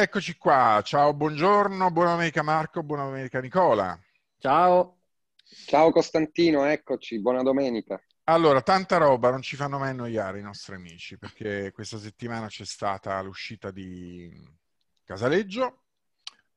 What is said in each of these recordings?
Eccoci qua, ciao, buongiorno, buona domenica Marco, buona domenica Nicola. Ciao. Ciao Costantino, eccoci, buona domenica. Allora, tanta roba, non ci fanno mai annoiare i nostri amici, perché questa settimana c'è stata l'uscita di Casaleggio,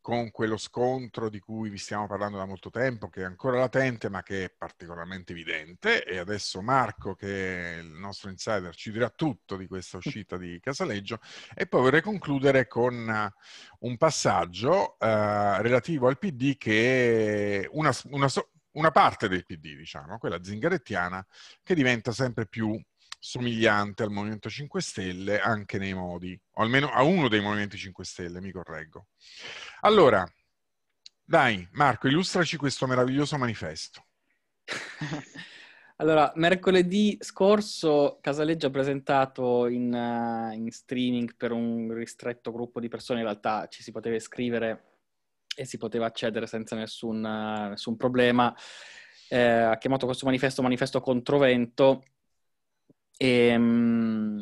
con quello scontro di cui vi stiamo parlando da molto tempo, che è ancora latente ma che è particolarmente evidente. E adesso Marco, che è il nostro insider, ci dirà tutto di questa uscita di Casaleggio. E poi vorrei concludere con eh, un passaggio eh, relativo al PD che una, una, una parte del PD, diciamo, quella zingarettiana, che diventa sempre più somigliante al Movimento 5 Stelle anche nei modi, o almeno a uno dei Movimenti 5 Stelle, mi correggo. Allora, dai, Marco, illustraci questo meraviglioso manifesto. Allora, mercoledì scorso Casaleggio ha presentato in, uh, in, streaming per un ristretto gruppo di persone, in realtà ci si poteva iscrivere e si poteva accedere senza nessun, uh, nessun problema, eh, ha chiamato questo manifesto manifesto controvento e, um,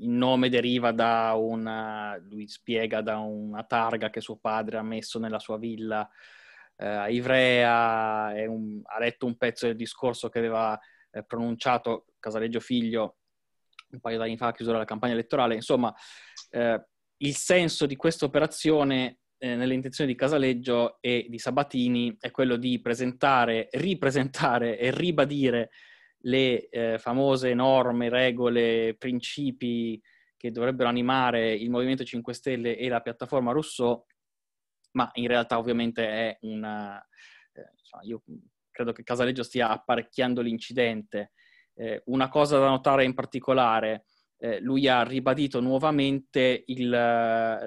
il nome deriva da una, lui spiega da una targa che suo padre ha messo nella sua villa eh, a Ivrea, un, ha letto un pezzo del discorso che aveva eh, pronunciato Casaleggio Figlio un paio d'anni fa a chiusura della campagna elettorale. Insomma, eh, il senso di questa operazione eh, nelle intenzioni di Casaleggio e di Sabatini è quello di presentare, ripresentare e ribadire le eh, famose norme, regole, principi che dovrebbero animare il Movimento 5 Stelle e la piattaforma Rousseau, ma in realtà ovviamente è una... Eh, insomma, io credo che Casaleggio stia apparecchiando l'incidente. Eh, una cosa da notare in particolare, eh, lui ha ribadito nuovamente il, la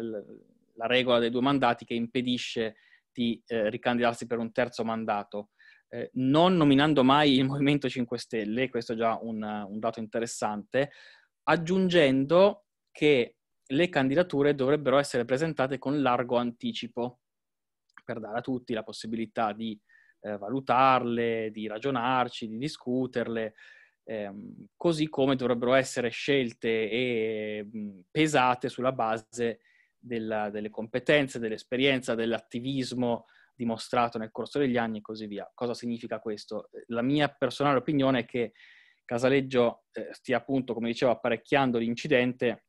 regola dei due mandati che impedisce di eh, ricandidarsi per un terzo mandato eh, non nominando mai il Movimento 5 Stelle, questo è già un, un dato interessante, aggiungendo che le candidature dovrebbero essere presentate con largo anticipo, per dare a tutti la possibilità di eh, valutarle, di ragionarci, di discuterle, ehm, così come dovrebbero essere scelte e mh, pesate sulla base della, delle competenze, dell'esperienza, dell'attivismo dimostrato nel corso degli anni e così via. Cosa significa questo? La mia personale opinione è che Casaleggio eh, stia appunto, come dicevo, apparecchiando l'incidente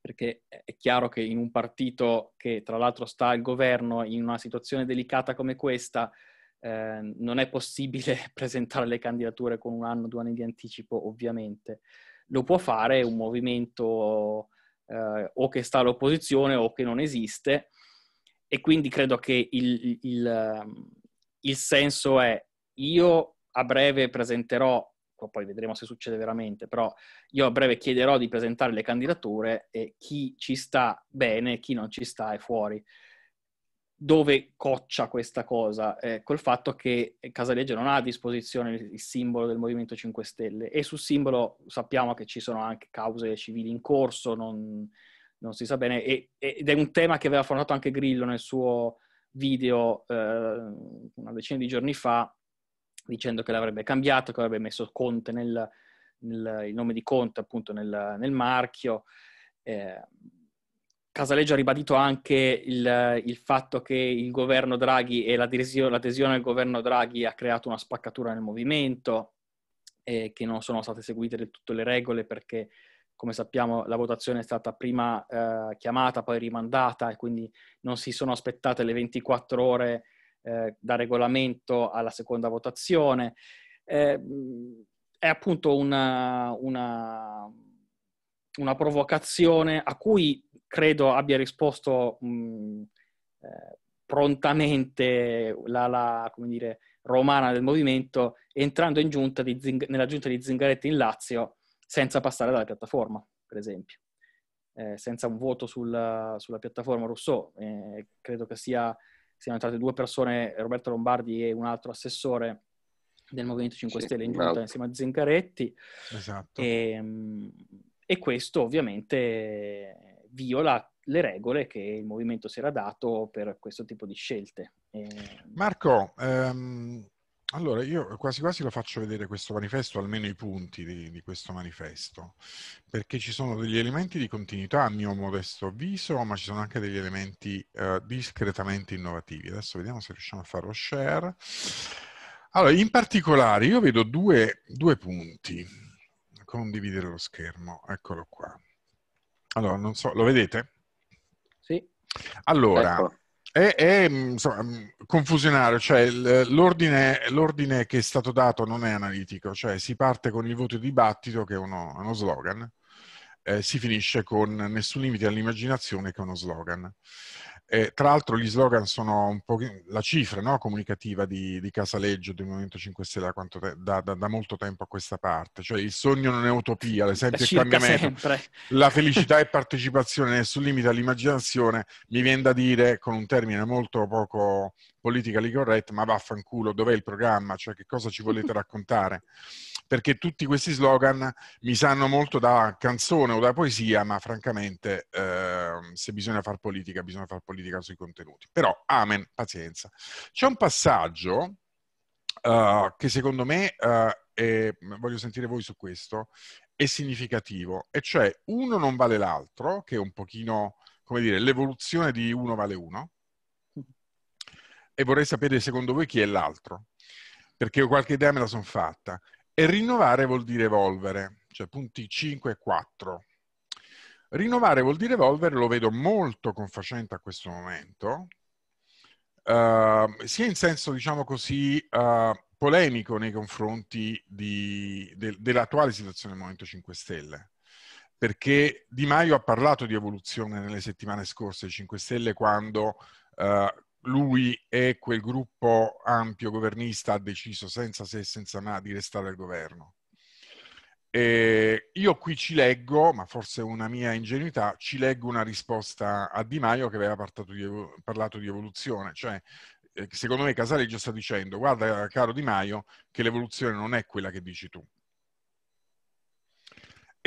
perché è chiaro che in un partito che tra l'altro sta al governo, in una situazione delicata come questa, eh, non è possibile presentare le candidature con un anno, due anni di anticipo, ovviamente. Lo può fare un movimento eh, o che sta all'opposizione o che non esiste, e quindi credo che il, il, ehm, il senso è io a breve presenterò poi vedremo se succede veramente, però io a breve chiederò di presentare le candidature e chi ci sta bene, chi non ci sta è fuori. Dove coccia questa cosa? Eh, col fatto che Casaleggio non ha a disposizione il simbolo del Movimento 5 Stelle e sul simbolo sappiamo che ci sono anche cause civili in corso, non, non si sa bene, e, ed è un tema che aveva affrontato anche Grillo nel suo video eh, una decina di giorni fa, dicendo che l'avrebbe cambiato, che avrebbe messo Conte nel, nel il nome di Conte appunto nel, nel marchio. Eh, Casaleggio ha ribadito anche il, il, fatto che il governo Draghi e l'adesione, l'adesione al governo Draghi ha creato una spaccatura nel movimento, e eh, che non sono state seguite del tutto le regole perché come sappiamo la votazione è stata prima eh, chiamata, poi rimandata e quindi non si sono aspettate le 24 ore eh, da regolamento alla seconda votazione. Eh, è appunto una, una, una, provocazione a cui credo abbia risposto mh, eh, prontamente la, la dire, romana del movimento entrando in giunta di, nella giunta di Zingaretti in Lazio senza passare dalla piattaforma, per esempio. Eh, senza un voto sulla, sulla piattaforma Rousseau, eh, credo che sia, siano entrate due persone, Roberto Lombardi e un altro assessore del Movimento 5 Stelle in giunta insieme a Zingaretti. Esatto. E, ehm, e, questo ovviamente viola le regole che il movimento si era dato per questo tipo di scelte. E... Ehm, Marco, ehm, allora, io quasi quasi lo faccio vedere questo manifesto, almeno i punti di, di, questo manifesto, perché ci sono degli elementi di continuità, a mio modesto avviso, ma ci sono anche degli elementi uh, discretamente innovativi. Adesso vediamo se riusciamo a fare lo share. Allora, in particolare io vedo due, due punti. Condividere lo schermo, eccolo qua. Allora, non so, lo vedete? Sì. Allora, ecco è, è insomma, mm, confusionario, cioè l'ordine, l'ordine, che è stato dato non è analitico, cioè si parte con il voto di dibattito che è uno, uno slogan, eh, si finisce con nessun limite all'immaginazione che è uno slogan. Eh, tra l'altro gli slogan sono un po' la cifra no, comunicativa di, di, Casaleggio del Movimento 5 Stelle da, te, da, da, da, molto tempo a questa parte, cioè il sogno non è utopia, l'esempio è cambiamento, sempre. la felicità è partecipazione nessun limite all'immaginazione, mi viene da dire con un termine molto poco politically correct, ma vaffanculo, dov'è il programma, cioè che cosa ci volete raccontare? perché tutti questi slogan mi sanno molto da canzone o da poesia, ma francamente eh, se bisogna fare politica, bisogna fare politica sui contenuti. Però, amen, pazienza. C'è un passaggio uh, che secondo me, uh, è, voglio sentire voi su questo, è significativo, e cioè uno non vale l'altro, che è un pochino, come dire, l'evoluzione di uno vale uno, e vorrei sapere secondo voi chi è l'altro, perché ho qualche idea me la sono fatta. E rinnovare vuol dire evolvere, cioè punti 5 e 4. Rinnovare vuol dire evolvere, lo vedo molto confacente a questo momento, uh, sia in senso, diciamo così, uh, polemico nei confronti di, de, dell'attuale situazione del Movimento 5 Stelle, perché Di Maio ha parlato di evoluzione nelle settimane scorse 5 Stelle quando uh, lui e quel gruppo ampio governista ha deciso senza se e senza ma di restare al governo. E io qui ci leggo, ma forse è una mia ingenuità, ci leggo una risposta a Di Maio che aveva parlato di, evoluzione, cioè eh, secondo me Casaleggio sta dicendo guarda caro Di Maio che l'evoluzione non è quella che dici tu.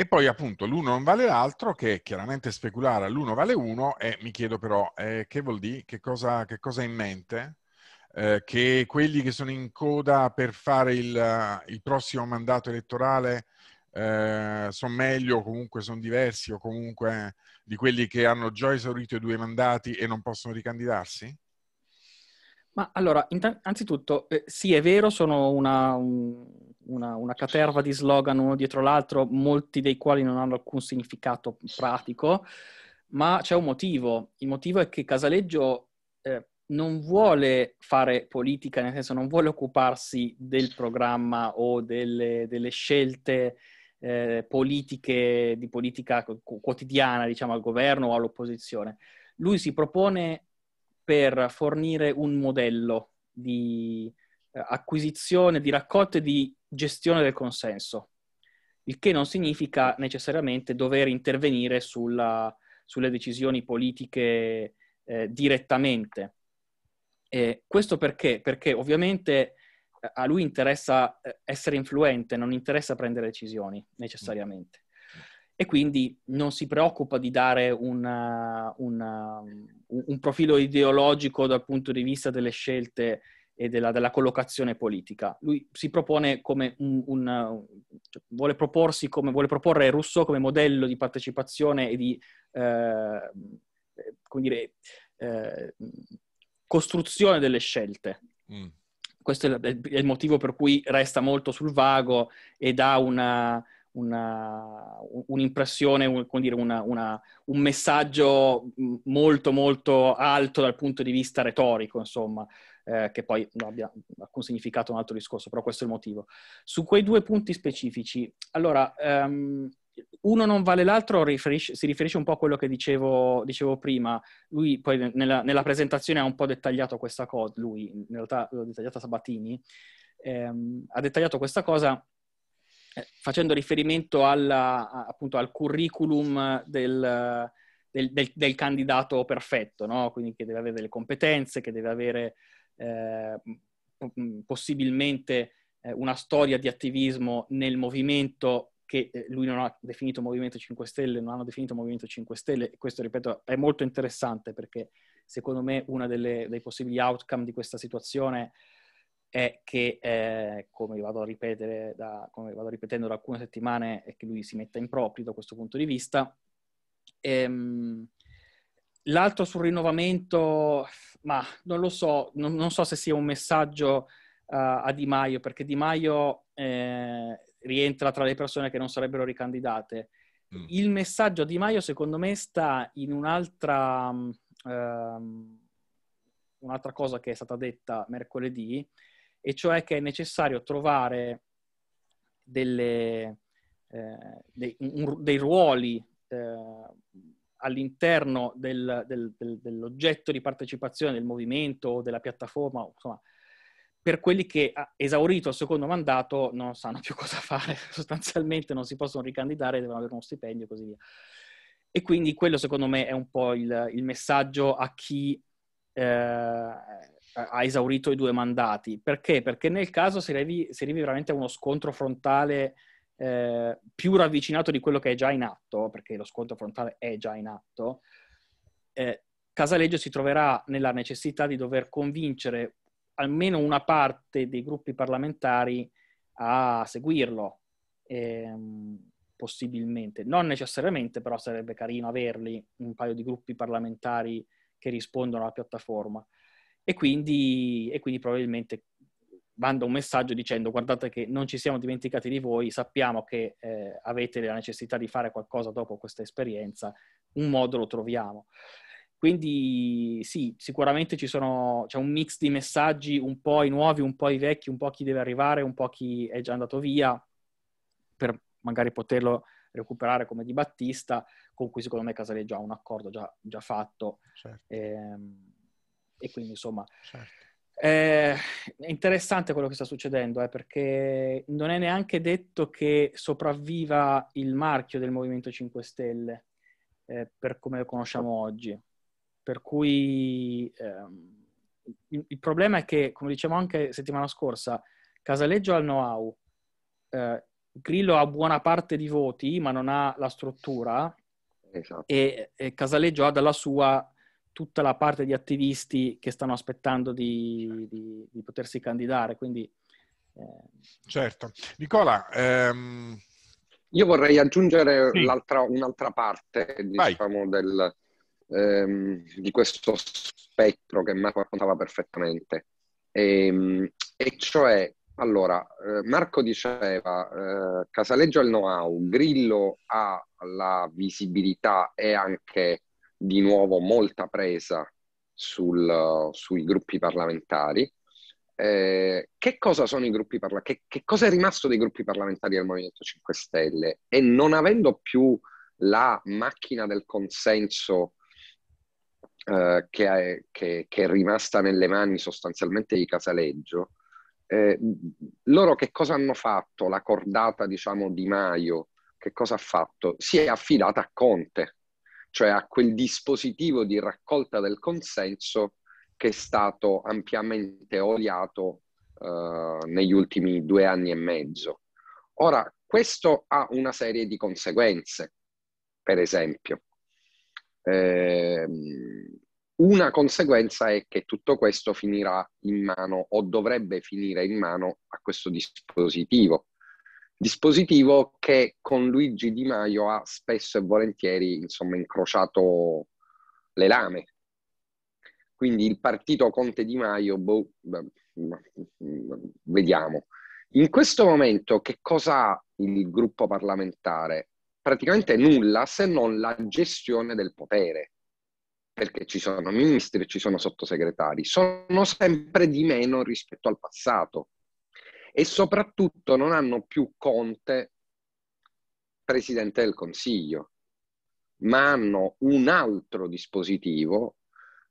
E poi appunto l'uno non vale l'altro, che è chiaramente speculare all'uno vale uno, e mi chiedo però eh, che vuol dire, che cosa, che cosa in mente? Eh, che quelli che sono in coda per fare il, il prossimo mandato elettorale eh, sono meglio o comunque sono diversi o comunque di quelli che hanno già esaurito i due mandati e non possono ricandidarsi? Ma allora, innanzitutto, anzitutto, eh, sì è vero, sono una, una, una, caterva di slogan uno dietro l'altro, molti dei quali non hanno alcun significato pratico, ma c'è un motivo. Il motivo è che Casaleggio eh, non vuole fare politica, nel senso non vuole occuparsi del programma o delle, delle scelte eh, politiche, di politica quotidiana, diciamo, al governo o all'opposizione. Lui si propone per fornire un modello di eh, acquisizione, di raccolta di gestione del consenso, il che non significa necessariamente dover intervenire sulla, sulle decisioni politiche eh, direttamente. Eh, questo perché? Perché ovviamente eh, a lui interessa eh, essere influente, non interessa prendere decisioni necessariamente. E quindi non si preoccupa di dare una, eh, una, un profilo ideologico dal punto di vista delle scelte e della, della, collocazione politica. Lui si propone come un, un cioè, vuole proporsi come vuole proporre Rousseau come modello di partecipazione e di eh, come dire, eh, costruzione delle scelte. Mm. Questo è, il motivo per cui resta molto sul vago e dà una, una, un'impressione, un, dire, una, una, un, messaggio mm, molto molto alto dal punto di vista retorico, insomma, eh, che poi non abbia alcun significato un altro discorso, però questo è il motivo. Su quei due punti specifici, allora, um, uno non vale l'altro riferisce, si riferisce un po' a quello che dicevo, dicevo prima. Lui poi nella, nella, presentazione ha un po' dettagliato questa cosa, lui in realtà l'ha dettagliata Sabatini, ehm, ha dettagliato questa cosa eh, facendo riferimento alla, appunto al curriculum del, del, del, del candidato perfetto, no? quindi che deve avere delle competenze, che deve avere eh, possibilmente eh, una storia di attivismo nel movimento che eh, lui non ha definito Movimento 5 Stelle, non hanno definito Movimento 5 Stelle. e Questo, ripeto, è molto interessante perché secondo me uno dei possibili outcome di questa situazione è che, eh, come, vado da, come, vado ripetendo da alcune settimane, è che lui si metta in proprio da questo punto di vista. Ehm, L'altro sul rinnovamento, ma non lo so, non, non so se sia un messaggio uh, a Di Maio, perché Di Maio eh, rientra tra le persone che non sarebbero ricandidate. Mm. Il messaggio a Di Maio, secondo me, sta in un'altra, um, un'altra cosa che è stata detta mercoledì, e cioè che è necessario trovare delle, eh, dei, un, dei, ruoli. Eh, all'interno del, del, del, dell'oggetto di partecipazione del movimento o della piattaforma, insomma, per quelli che ah, esaurito il secondo mandato non sanno più cosa fare, sostanzialmente non si possono ricandidare, devono avere uno stipendio e così via. E quindi quello secondo me è un po' il, il messaggio a chi eh, ha esaurito i due mandati. Perché? Perché nel caso si arrivi, si arrivi veramente a uno scontro frontale eh, più ravvicinato di quello che è già in atto, perché lo scontro frontale è già in atto, eh, Casaleggio si troverà nella necessità di dover convincere almeno una parte dei gruppi parlamentari a seguirlo, ehm, possibilmente. Non necessariamente, però sarebbe carino averli un paio di gruppi parlamentari che rispondono alla piattaforma. E quindi, e quindi probabilmente manda un messaggio dicendo guardate che non ci siamo dimenticati di voi, sappiamo che eh, avete la necessità di fare qualcosa dopo questa esperienza, un modo lo troviamo. Quindi sì, sicuramente ci sono, c'è un mix di messaggi, un po' i nuovi, un po' i vecchi, un po' chi deve arrivare, un po' chi è già andato via, per magari poterlo recuperare come Di Battista, con cui secondo me Casaleggio ha un accordo già, già fatto. Certo. E, ehm, e, quindi insomma... Certo eh, è interessante quello che sta succedendo, eh, perché non è neanche detto che sopravviva il marchio del Movimento 5 Stelle, eh, per come lo conosciamo oggi. Per cui ehm, il, il, problema è che, come dicevamo anche settimana scorsa, Casaleggio ha il know-how, eh, Grillo ha buona parte di voti, ma non ha la struttura, esatto. e, e Casaleggio ha dalla sua tutta la parte di attivisti che stanno aspettando di, di, di potersi candidare. Quindi, eh... Certo. Nicola, ehm... io vorrei aggiungere sì. un'altra parte diciamo, del, ehm, di questo spettro che Marco raccontava perfettamente. E, ehm, e cioè, allora, eh, Marco diceva, eh, Casaleggio ha il know-how, Grillo ha la visibilità e anche di nuovo molta presa sul, sui gruppi parlamentari. Eh, che cosa sono i gruppi parlamentari? Che, che, cosa è rimasto dei gruppi parlamentari del Movimento 5 Stelle? E non avendo più la macchina del consenso eh, che, è, che, che, è, rimasta nelle mani sostanzialmente di Casaleggio, eh, loro che cosa hanno fatto? La cordata, diciamo, di Maio, che cosa ha fatto? Si è affidata a Conte cioè a quel dispositivo di raccolta del consenso che è stato ampiamente oliato eh, negli ultimi due anni e mezzo. Ora, questo ha una serie di conseguenze, per esempio. Eh, una conseguenza è che tutto questo finirà in mano o dovrebbe finire in mano a questo dispositivo dispositivo che con Luigi Di Maio ha spesso e volentieri insomma, incrociato le lame. Quindi il partito Conte Di Maio, boh, vediamo. In questo momento che cosa ha il gruppo parlamentare? Praticamente nulla se non la gestione del potere, perché ci sono ministri, ci sono sottosegretari, sono sempre di meno rispetto al passato e soprattutto non hanno più Conte presidente del Consiglio, ma hanno un altro dispositivo,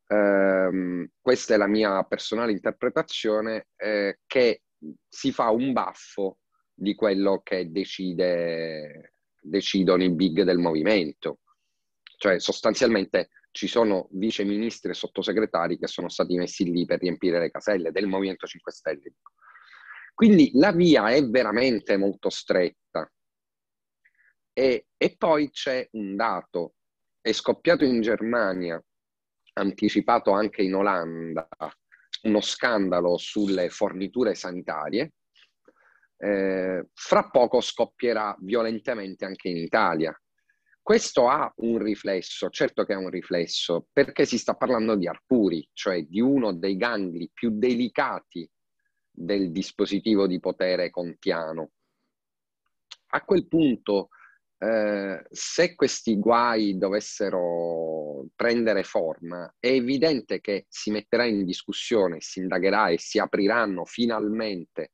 ehm, questa è la mia personale interpretazione, eh, che si fa un baffo di quello che decide, decidono i big del movimento. Cioè sostanzialmente ci sono viceministri e sottosegretari che sono stati messi lì per riempire le caselle del Movimento 5 Stelle. Quindi la via è veramente molto stretta. E, e poi c'è un dato, è scoppiato in Germania, anticipato anche in Olanda, uno scandalo sulle forniture sanitarie, eh, fra poco scoppierà violentemente anche in Italia. Questo ha un riflesso, certo che ha un riflesso, perché si sta parlando di Arpuri, cioè di uno dei gangli più delicati del dispositivo di potere contiano. A quel punto, eh, se questi guai dovessero prendere forma, è evidente che si metterà in discussione, si indagherà e si apriranno finalmente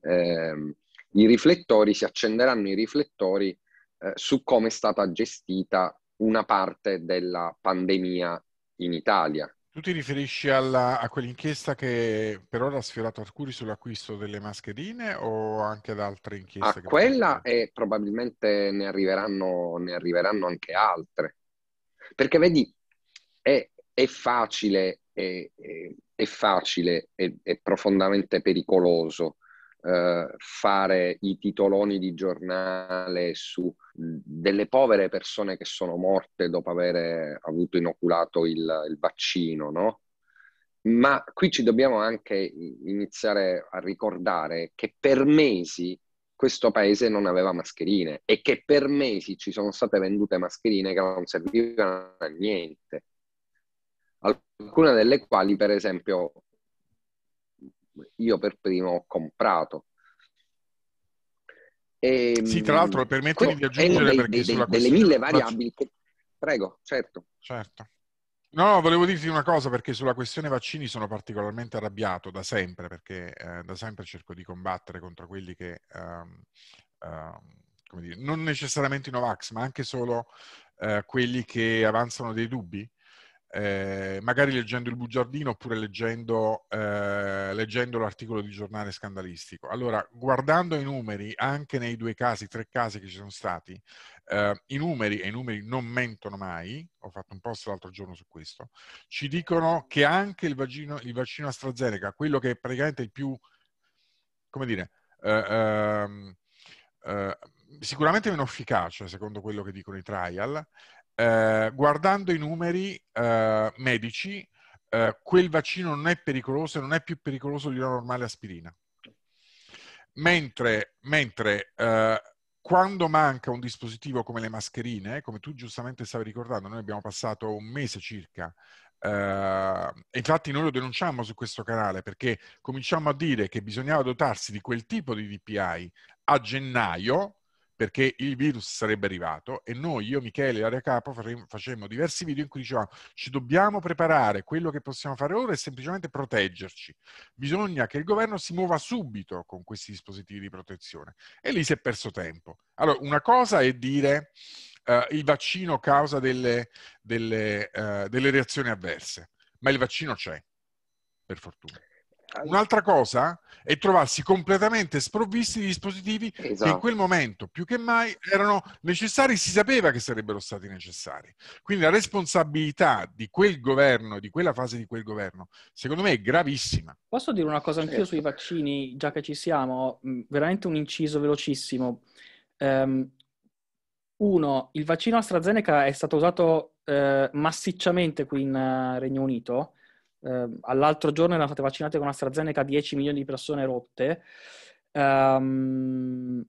eh, i riflettori, si accenderanno i riflettori eh, su come è stata gestita una parte della pandemia in Italia, tu ti riferisci alla, a quell'inchiesta che per ora ha sfiorato Arcuri sull'acquisto delle mascherine o anche ad altre inchieste? A quella e probabilmente ne arriveranno, ne arriveranno, anche altre. Perché vedi, è, è facile, è, è, è facile e profondamente pericoloso eh, fare i titoloni di giornale su delle povere persone che sono morte dopo aver avuto inoculato il, il vaccino, no? Ma qui ci dobbiamo anche iniziare a ricordare che per mesi questo paese non aveva mascherine e che per mesi ci sono state vendute mascherine che non servivano a niente. Alcune delle quali, per esempio, io per primo ho comprato. E, ehm, sì, tra l'altro permettetemi di aggiungere dei, dei, dei, delle mille variabili che... Prego, certo. Certo. No, volevo dirti una cosa perché sulla questione vaccini sono particolarmente arrabbiato da sempre, perché eh, da sempre cerco di combattere contro quelli che, ehm, ehm, come dire, non necessariamente i Novax, ma anche solo eh, quelli che avanzano dei dubbi eh, magari leggendo il bugiardino oppure leggendo, eh, leggendo, l'articolo di giornale scandalistico. Allora, guardando i numeri, anche nei due casi, tre casi che ci sono stati, eh, i numeri, e i numeri non mentono mai, ho fatto un post l'altro giorno su questo, ci dicono che anche il, vagino, il vaccino AstraZeneca, quello che è praticamente il più, come dire, eh, ehm, eh, sicuramente meno efficace secondo quello che dicono i trial, eh, guardando i numeri eh, medici, eh, quel vaccino non è pericoloso e non è più pericoloso di una normale aspirina. Mentre, mentre eh, quando manca un dispositivo come le mascherine, come tu giustamente stavi ricordando, noi abbiamo passato un mese circa Uh, infatti noi lo denunciamo su questo canale perché cominciamo a dire che bisognava dotarsi di quel tipo di DPI a gennaio perché il virus sarebbe arrivato e noi, io, Michele e Aria Capo, facemmo diversi video in cui dicevamo ci dobbiamo preparare, quello che possiamo fare ora è semplicemente proteggerci. Bisogna che il governo si muova subito con questi dispositivi di protezione. E lì si è perso tempo. Allora, una cosa è dire uh, il vaccino causa delle, delle, uh, delle reazioni avverse, ma il vaccino c'è, per fortuna. Un'altra cosa è trovarsi completamente sprovvisti di dispositivi esatto. che in esatto. quel momento più che mai erano necessari, si sapeva che sarebbero stati necessari. Quindi la responsabilità di quel governo, di quella fase di quel governo, secondo me è gravissima. Posso dire una cosa anch'io certo. sui vaccini, già che ci siamo? Mm, veramente un inciso velocissimo. Um, uno, il vaccino AstraZeneca è stato usato uh, massicciamente qui in uh, Regno Unito eh, all'altro giorno erano state vaccinate con AstraZeneca 10 milioni di persone rotte. Um,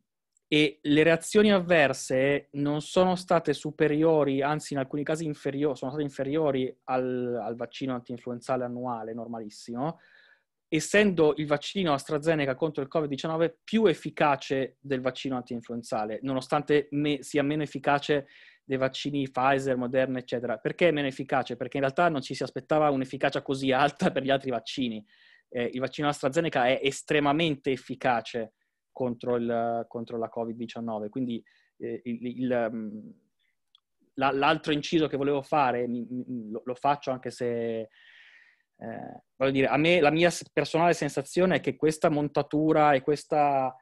e le reazioni avverse non sono state superiori, anzi in alcuni casi inferio- sono state inferiori al, al vaccino anti-influenzale annuale normalissimo, essendo il vaccino AstraZeneca contro il Covid-19 più efficace del vaccino anti-influenzale, nonostante me- sia meno efficace dei vaccini Pfizer, Moderna, eccetera. Perché è meno efficace? Perché in realtà non ci si aspettava un'efficacia così alta per gli altri vaccini. Eh, il vaccino AstraZeneca è estremamente efficace contro, il, contro la Covid-19, quindi eh, il, il, mm, la, l'altro inciso che volevo fare, lo, lo faccio anche se... Eh, voglio dire, a me la mia personale sensazione è che questa montatura e questa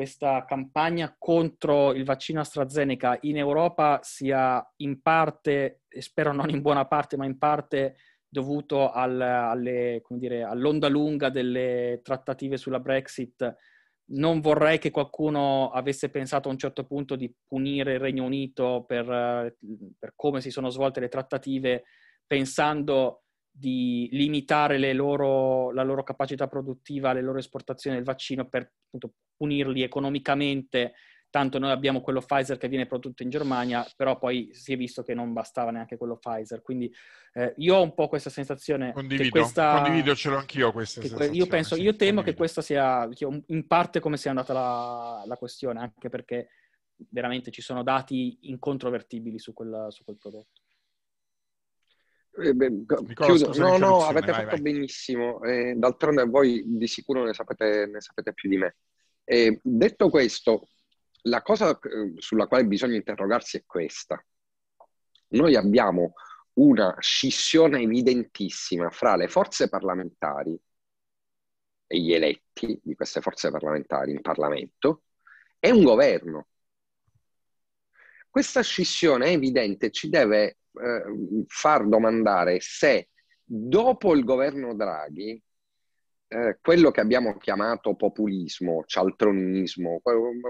questa campagna contro il vaccino AstraZeneca in Europa sia in parte, e spero non in buona parte, ma in parte dovuto al, alle, dire, all'onda lunga delle trattative sulla Brexit. Non vorrei che qualcuno avesse pensato a un certo punto di punire il Regno Unito per, per come si sono svolte le trattative, pensando di limitare loro, la loro capacità produttiva, le loro esportazioni del vaccino per appunto, punirli economicamente. Tanto noi abbiamo quello Pfizer che viene prodotto in Germania, però poi si è visto che non bastava neanche quello Pfizer. Quindi eh, io ho un po' questa sensazione. Condivido, che questa, condivido ce l'ho anch'io questa sensazione. Io, penso, sì, io temo condivido. che questa sia in parte come sia andata la, la questione, anche perché veramente ci sono dati incontrovertibili su, quella, su quel prodotto. Eh no, no, avete vai, fatto vai. benissimo. Eh, d'altronde voi di sicuro ne sapete, ne sapete più di me. Eh, detto questo, la cosa eh, sulla quale bisogna interrogarsi è questa. Noi abbiamo una scissione evidentissima fra le forze parlamentari e gli eletti di queste forze parlamentari in Parlamento e un governo. Questa scissione è evidente, ci deve eh, far domandare se dopo il governo Draghi eh, quello che abbiamo chiamato populismo, cialtronismo,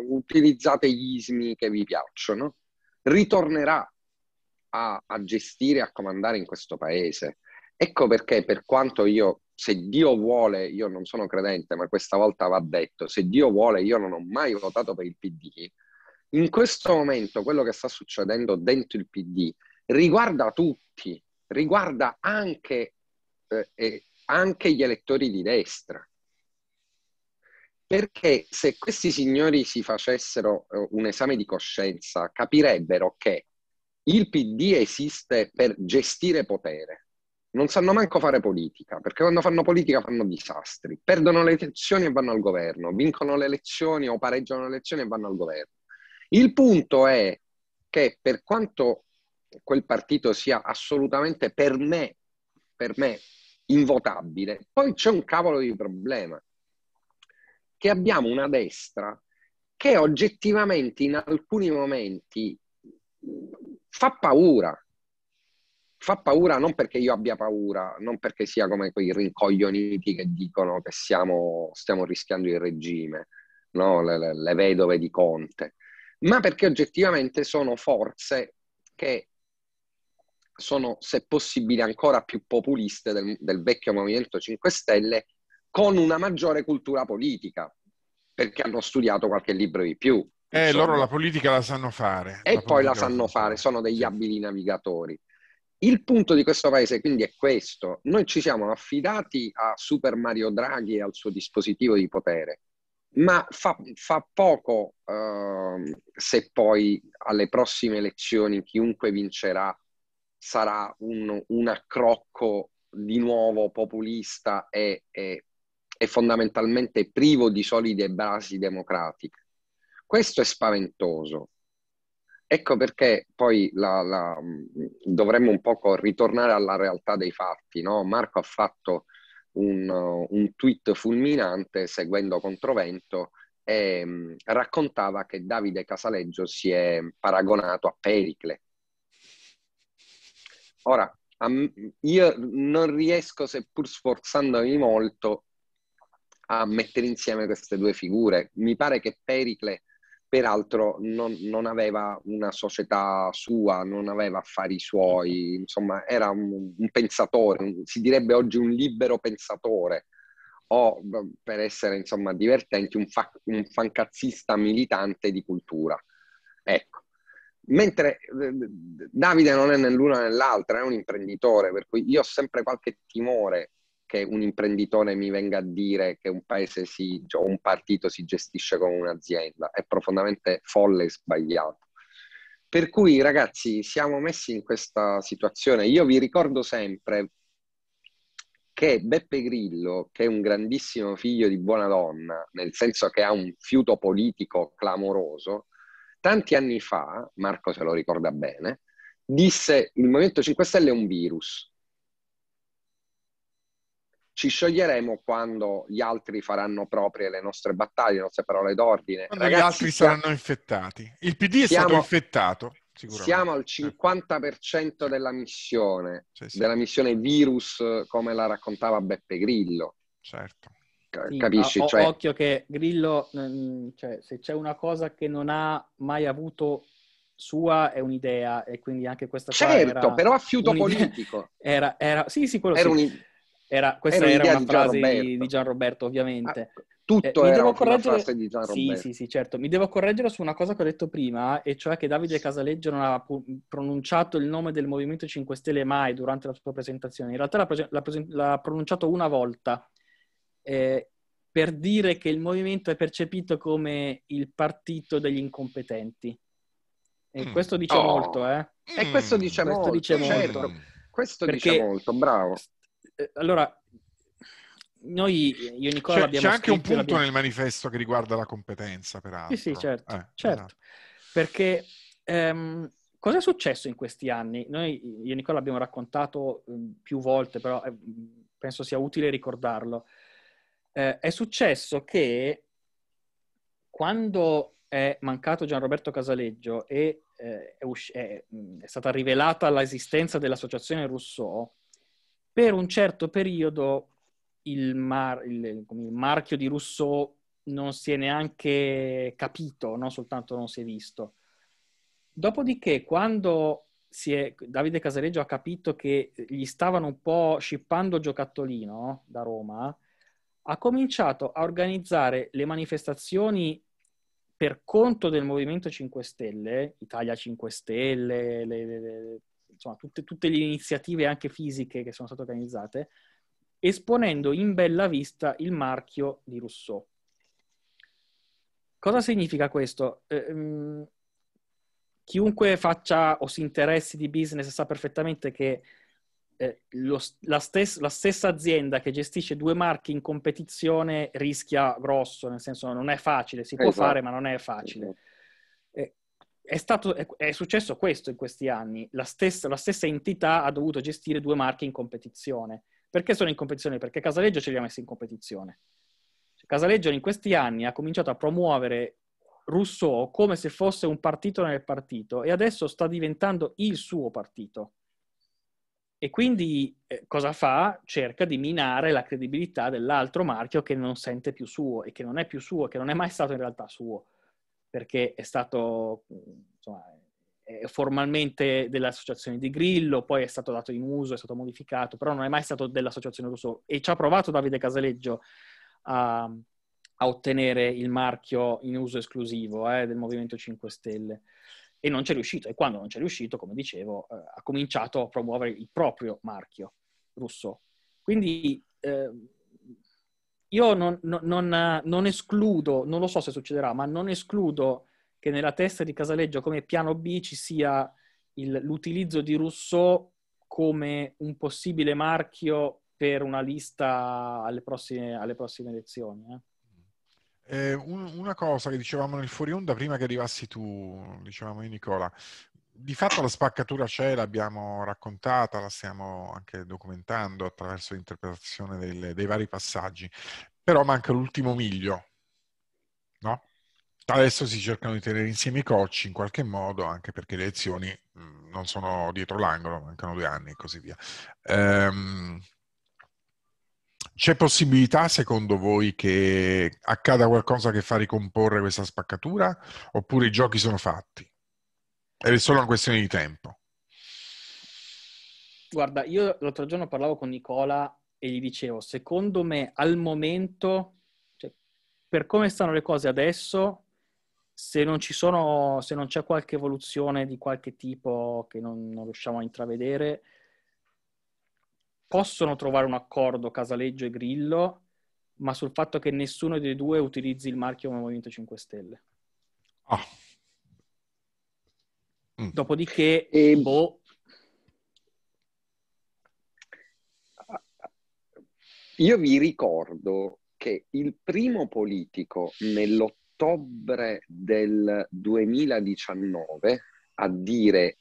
utilizzate gli ismi che vi piacciono, ritornerà a, a gestire, a comandare in questo paese. Ecco perché per quanto io se Dio vuole, io non sono credente, ma questa volta va detto, se Dio vuole, io non ho mai votato per il PD. In questo momento quello che sta succedendo dentro il PD riguarda tutti, riguarda anche, eh, eh, anche gli elettori di destra. Perché se questi signori si facessero eh, un esame di coscienza, capirebbero che il PD esiste per gestire potere. Non sanno manco fare politica, perché quando fanno politica fanno disastri. Perdono le elezioni e vanno al governo, vincono le elezioni o pareggiano le elezioni e vanno al governo. Il punto è che per quanto quel partito sia assolutamente per me, per me invotabile, poi c'è un cavolo di problema, che abbiamo una destra che oggettivamente in alcuni momenti fa paura. Fa paura non perché io abbia paura, non perché sia come quei rincoglioniti che dicono che siamo, stiamo rischiando il regime, no? le, le vedove di Conte, ma perché oggettivamente sono forze che sono, se possibile, ancora più populiste del, del vecchio Movimento 5 Stelle con una maggiore cultura politica, perché hanno studiato qualche libro di più. Eh, insomma. loro la politica la sanno fare. E la poi la sanno fare, sono degli abili navigatori. Il punto di questo paese quindi è questo. Noi ci siamo affidati a Super Mario Draghi e al suo dispositivo di potere, ma fa, fa poco eh, se poi alle prossime elezioni chiunque vincerà sarà un, un accrocco di nuovo populista e, e, e fondamentalmente privo di solide basi democratiche. Questo è spaventoso. Ecco perché poi la, la, dovremmo un poco ritornare alla realtà dei fatti. No? Marco ha fatto un, uh, un, tweet fulminante seguendo Controvento e raccontava che Davide Casaleggio si è paragonato a Pericle. Ora, io non riesco, seppur sforzandomi molto, a mettere insieme queste due figure. Mi pare che Pericle, peraltro, non, non aveva una società sua, non aveva affari suoi, insomma, era un, un pensatore, un, si direbbe oggi un libero pensatore o per essere insomma divertenti un, fa- un fancazzista militante di cultura. Ecco, Mentre eh, Davide non è nell'una né nell'altra, è un imprenditore, per cui io ho sempre qualche timore che un imprenditore mi venga a dire che un paese si, o cioè, un partito si gestisce come un'azienda. È profondamente folle e sbagliato. Per cui, ragazzi, siamo messi in questa situazione. Io vi ricordo sempre che Beppe Grillo, che è un grandissimo figlio di buona donna, nel senso che ha un fiuto politico clamoroso, tanti anni fa, Marco se lo ricorda bene, disse il Movimento 5 Stelle è un virus. Ci scioglieremo quando gli altri faranno proprie le nostre battaglie, le nostre parole d'ordine. Quando Ragazzi, gli altri siamo... saranno infettati. Il PD è siamo... stato infettato. Siamo al 50% eh. della missione, sì, sì. della missione virus come la raccontava Beppe Grillo. Certo. Sì, Capisci? O- cioè... Occhio che Grillo, mm, cioè, se c'è una cosa che non ha mai avuto sua è un'idea e quindi anche questa cosa... certo, però a fiuto politico. Era, era, sì, sì, quello era sì. Era, questa era, era una di frase Gian di Gianroberto, ovviamente. Ah, tutto eh, era devo correggere... frase di Gianroberto. Sì, sì, sì, certo. Mi devo correggere su una cosa che ho detto prima, e cioè che Davide Casaleggio non ha pronunciato il nome del Movimento 5 Stelle mai durante la sua presentazione. In realtà l'ha, presen- l'ha, presen- l'ha pronunciato una volta eh, per dire che il movimento è percepito come il partito degli incompetenti. E mm. questo dice oh. molto, eh? Mm. E questo mm. dice questo molto. Dice certo. molto. Questo Perché, dice molto, bravo. Eh, allora, noi, io e Nicola c'è, abbiamo C'è anche un punto l'abbiamo... nel manifesto che riguarda la competenza, peraltro. Sì, sì, certo. Eh, certo. Esatto. Perché ehm, cosa è successo in questi anni? Noi, io e Nicola abbiamo raccontato mm, più volte, però eh, mm, penso sia utile ricordarlo eh, è successo che quando è mancato Gianroberto Casaleggio e eh, è, usci- è, è, stata rivelata l'esistenza dell'associazione Rousseau, per un certo periodo il, mar- il, il marchio di Rousseau non si è neanche capito, non soltanto non si è visto. Dopodiché, quando è, Davide Casaleggio ha capito che gli stavano un po' scippando il giocattolino da Roma, ha cominciato a organizzare le manifestazioni per conto del Movimento 5 Stelle, Italia 5 Stelle, le, le, le, insomma tutte, tutte le iniziative anche fisiche che sono state organizzate, esponendo in bella vista il marchio di Rousseau. Cosa significa questo? Eh, mm, chiunque faccia o si interessi di business sa perfettamente che eh, lo, la, stes- la, stessa azienda che gestisce due marchi in competizione rischia grosso, nel senso non è facile, si può esatto. fare ma non è facile. Eh, è, stato, è, è, successo questo in questi anni, la stessa, la stessa, entità ha dovuto gestire due marchi in competizione. Perché sono in competizione? Perché Casaleggio ce li ha messi in competizione. Casaleggio in questi anni ha cominciato a promuovere Rousseau come se fosse un partito nel partito e adesso sta diventando il suo partito e quindi eh, cosa fa? Cerca di minare la credibilità dell'altro marchio che non sente più suo e che non è più suo, che non è mai stato in realtà suo, perché è stato insomma, è formalmente dell'associazione di Grillo, poi è stato dato in uso, è stato modificato, però non è mai stato dell'associazione Rousseau. E ci ha provato Davide Casaleggio a, a ottenere il marchio in uso esclusivo eh, del Movimento 5 Stelle e non c'è riuscito. E quando non c'è riuscito, come dicevo, eh, ha cominciato a promuovere il proprio marchio russo. Quindi eh, io non, non, non, escludo, non lo so se succederà, ma non escludo che nella testa di Casaleggio come piano B ci sia il, l'utilizzo di Rousseau come un possibile marchio per una lista alle prossime, alle prossime elezioni. Eh. Eh, un, una cosa che dicevamo nel fuori onda prima che arrivassi tu, dicevamo io Nicola, di fatto la spaccatura c'è, l'abbiamo raccontata, la stiamo anche documentando attraverso l'interpretazione delle, dei vari passaggi, però manca l'ultimo miglio, no? Adesso si cercano di tenere insieme i cocci in qualche modo, anche perché le elezioni mm, non sono dietro l'angolo, mancano due anni e così via. Ehm, c'è possibilità, secondo voi, che accada qualcosa che fa ricomporre questa spaccatura? Oppure i giochi sono fatti? Ed è solo una questione di tempo. Guarda, io l'altro giorno parlavo con Nicola e gli dicevo, secondo me al momento, cioè, per come stanno le cose adesso, se non, sono, se non c'è qualche evoluzione di qualche tipo che non, non riusciamo a intravedere, possono trovare un accordo Casaleggio e Grillo, ma sul fatto che nessuno dei due utilizzi il marchio Movimento 5 Stelle. Ah. Mm. Dopodiché, e... boh. Io vi ricordo che il primo politico nell'ottobre del 2019 a dire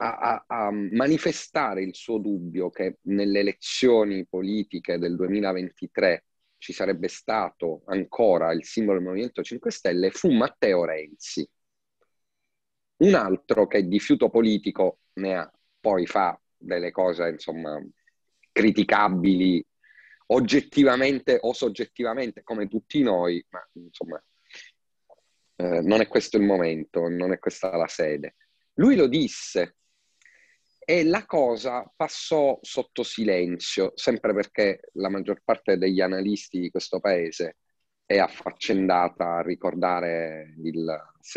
a, a, manifestare il suo dubbio che nelle elezioni politiche del 2023 ci sarebbe stato ancora il simbolo del Movimento 5 Stelle fu Matteo Renzi. Un altro che di fiuto politico ne ha, poi fa delle cose insomma criticabili oggettivamente o soggettivamente come tutti noi, ma insomma eh, non è questo il momento, non è questa la sede. Lui lo disse e la cosa passò sotto silenzio, sempre perché la maggior parte degli analisti di questo paese è affaccendata a ricordare il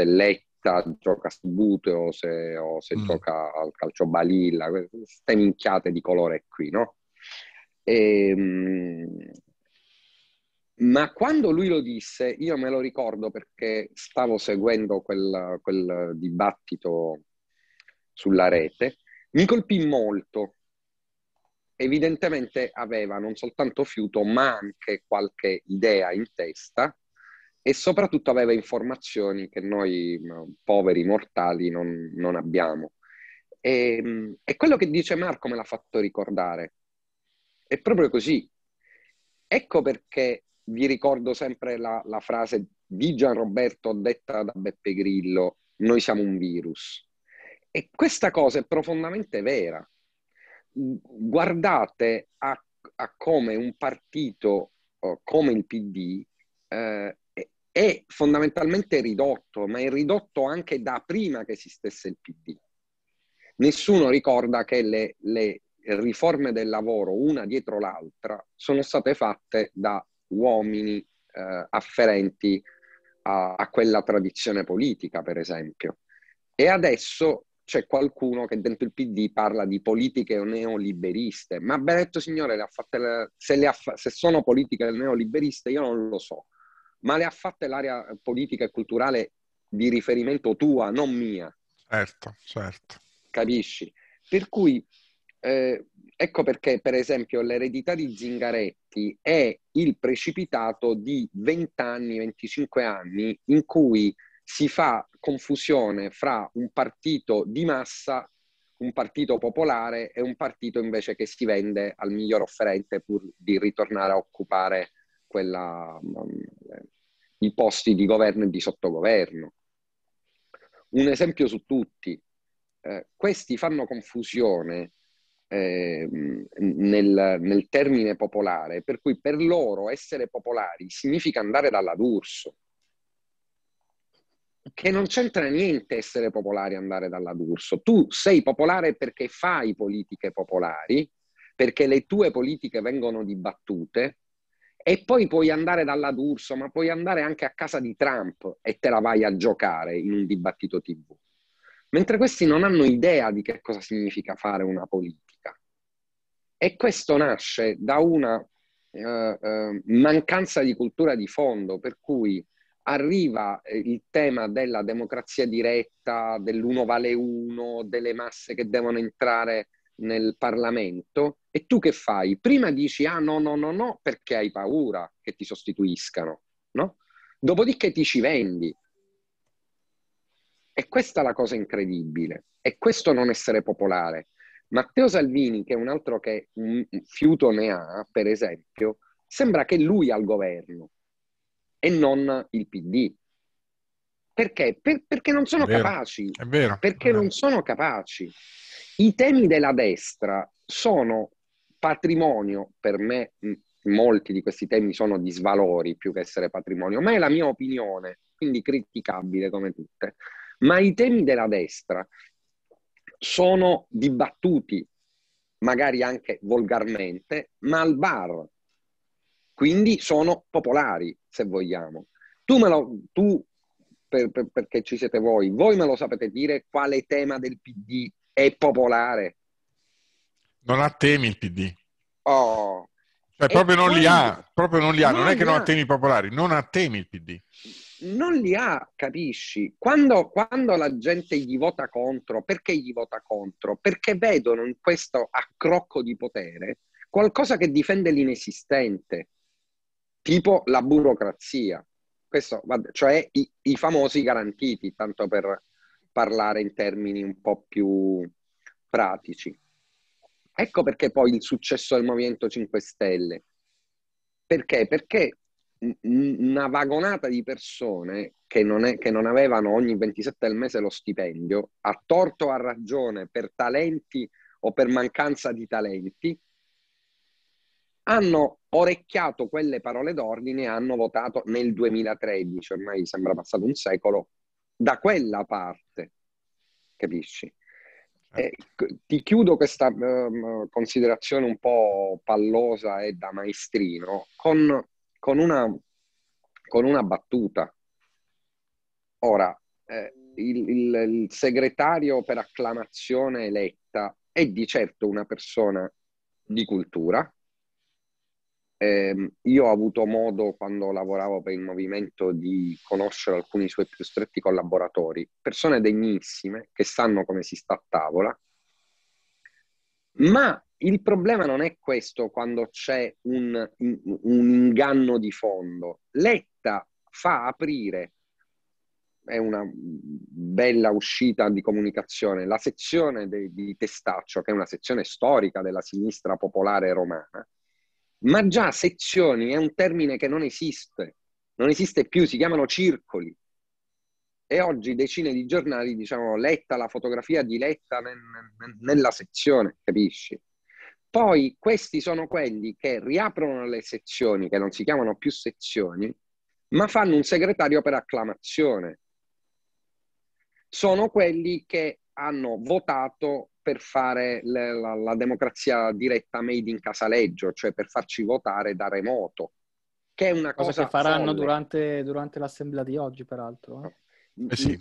Letta gioca a Sbuteo se, o se mm. gioca al calcio Balilla, queste minchiate di colore qui, no? E, ehm, ma quando lui lo disse, io me lo ricordo perché stavo seguendo quel, quel dibattito sulla rete mi colpì molto. Evidentemente aveva non soltanto fiuto, ma anche qualche idea in testa e soprattutto aveva informazioni che noi mm, poveri mortali non, non abbiamo. E, e mm, quello che dice Marco me l'ha fatto ricordare. È proprio così. Ecco perché vi ricordo sempre la, la frase di Gian Roberto detta da Beppe Grillo, noi siamo un virus. E questa cosa è profondamente vera. Guardate a, a come un partito come il PD eh, è fondamentalmente ridotto, ma è ridotto anche da prima che esistesse il PD. Nessuno ricorda che le, le riforme del lavoro, una dietro l'altra, sono state fatte da uomini eh, afferenti a, a, quella tradizione politica, per esempio. E adesso c'è qualcuno che dentro il PD parla di politiche neoliberiste, ma Benetto signore le fatte, se, le fa, se sono politiche neoliberiste io non lo so, ma le ha fatte l'area politica e culturale di riferimento tua, non mia. Certo, certo. Capisci? Per cui eh, ecco perché, per esempio, l'eredità di Zingaretti è il precipitato di 20 anni, 25 anni in cui si fa confusione fra un partito di massa, un partito popolare e un partito invece che si vende al miglior offerente pur di ritornare a occupare quella, mm, eh, i posti di governo e di sottogoverno. Un esempio su tutti, eh, questi fanno confusione eh, nel, nel termine popolare, per cui per loro essere popolari significa andare dalla D'Urso che non c'entra niente essere popolari e andare dalla D'Urso. Tu sei popolare perché fai politiche popolari, perché le tue politiche vengono dibattute e poi puoi andare dalla D'Urso, ma puoi andare anche a casa di Trump e te la vai a giocare in un dibattito TV. Mentre questi non hanno idea di che cosa significa fare una politica. E questo nasce da una eh, eh, mancanza di cultura di fondo, per cui arriva eh, il tema della democrazia diretta, dell'uno vale uno, delle masse che devono entrare nel Parlamento e tu che fai? Prima dici ah no, no, no, no, perché hai paura che ti sostituiscano, no? Dopodiché ti ci vendi. E questa è la cosa incredibile. E questo non essere popolare. Matteo Salvini, che è un altro che un mm, mm, fiuto ne ha, per esempio, sembra che lui al governo e non il PD. Perché? Per, perché non sono vero, capaci. Vero, perché non sono capaci. I temi della destra sono patrimonio, per me molti di questi temi sono disvalori più che essere patrimonio, ma è la mia opinione, quindi criticabile come tutte. Ma i temi della destra sono dibattuti, magari anche volgarmente, ma al bar, quindi sono popolari, se vogliamo. Tu, me lo, tu per, per, perché ci siete voi, voi me lo sapete dire quale tema del PD è popolare? Non ha temi il PD. Oh. Cioè, proprio non, poi, ha, proprio non li ha, non, non è che non ha temi popolari, non ha temi il PD. Non li ha, capisci? Quando, quando la gente gli vota contro, perché gli vota contro? Perché vedono in questo accrocco di potere qualcosa che difende l'inesistente tipo la burocrazia, Questo, cioè i, i, famosi garantiti, tanto per parlare in termini un po' più pratici. Ecco perché poi il successo del Movimento 5 Stelle. Perché? Perché una vagonata di persone che non, è, che non avevano ogni 27 del mese lo stipendio, a torto o a ragione, per talenti o per mancanza di talenti, hanno orecchiato quelle parole d'ordine hanno votato nel 2013, ormai sembra passato un secolo, da quella parte, capisci? Eh, ti chiudo questa um, considerazione un po' pallosa e da maestrino con, con, una, con una, battuta. Ora, eh, il, il, il segretario per acclamazione eletta è di certo una persona di cultura, eh, io ho avuto modo, quando lavoravo per il movimento, di conoscere alcuni suoi più stretti collaboratori, persone degnissime che sanno come si sta a tavola, ma il problema non è questo quando c'è un, un inganno di fondo. Letta fa aprire è una bella uscita di comunicazione. La sezione de, di Testaccio, che è una sezione storica della sinistra popolare romana, ma già sezioni è un termine che non esiste, non esiste più, si chiamano circoli. E oggi decine di giornali diciamo letta la fotografia di Letta nel, nel, nella sezione, capisci? Poi questi sono quelli che riaprono le sezioni, che non si chiamano più sezioni, ma fanno un segretario per acclamazione. Sono quelli che hanno votato per fare la, la, la, democrazia diretta made in casaleggio, cioè per farci votare da remoto, che è una cosa, cosa che faranno durante, durante, l'assemblea di oggi, peraltro. Eh? Eh, eh sì.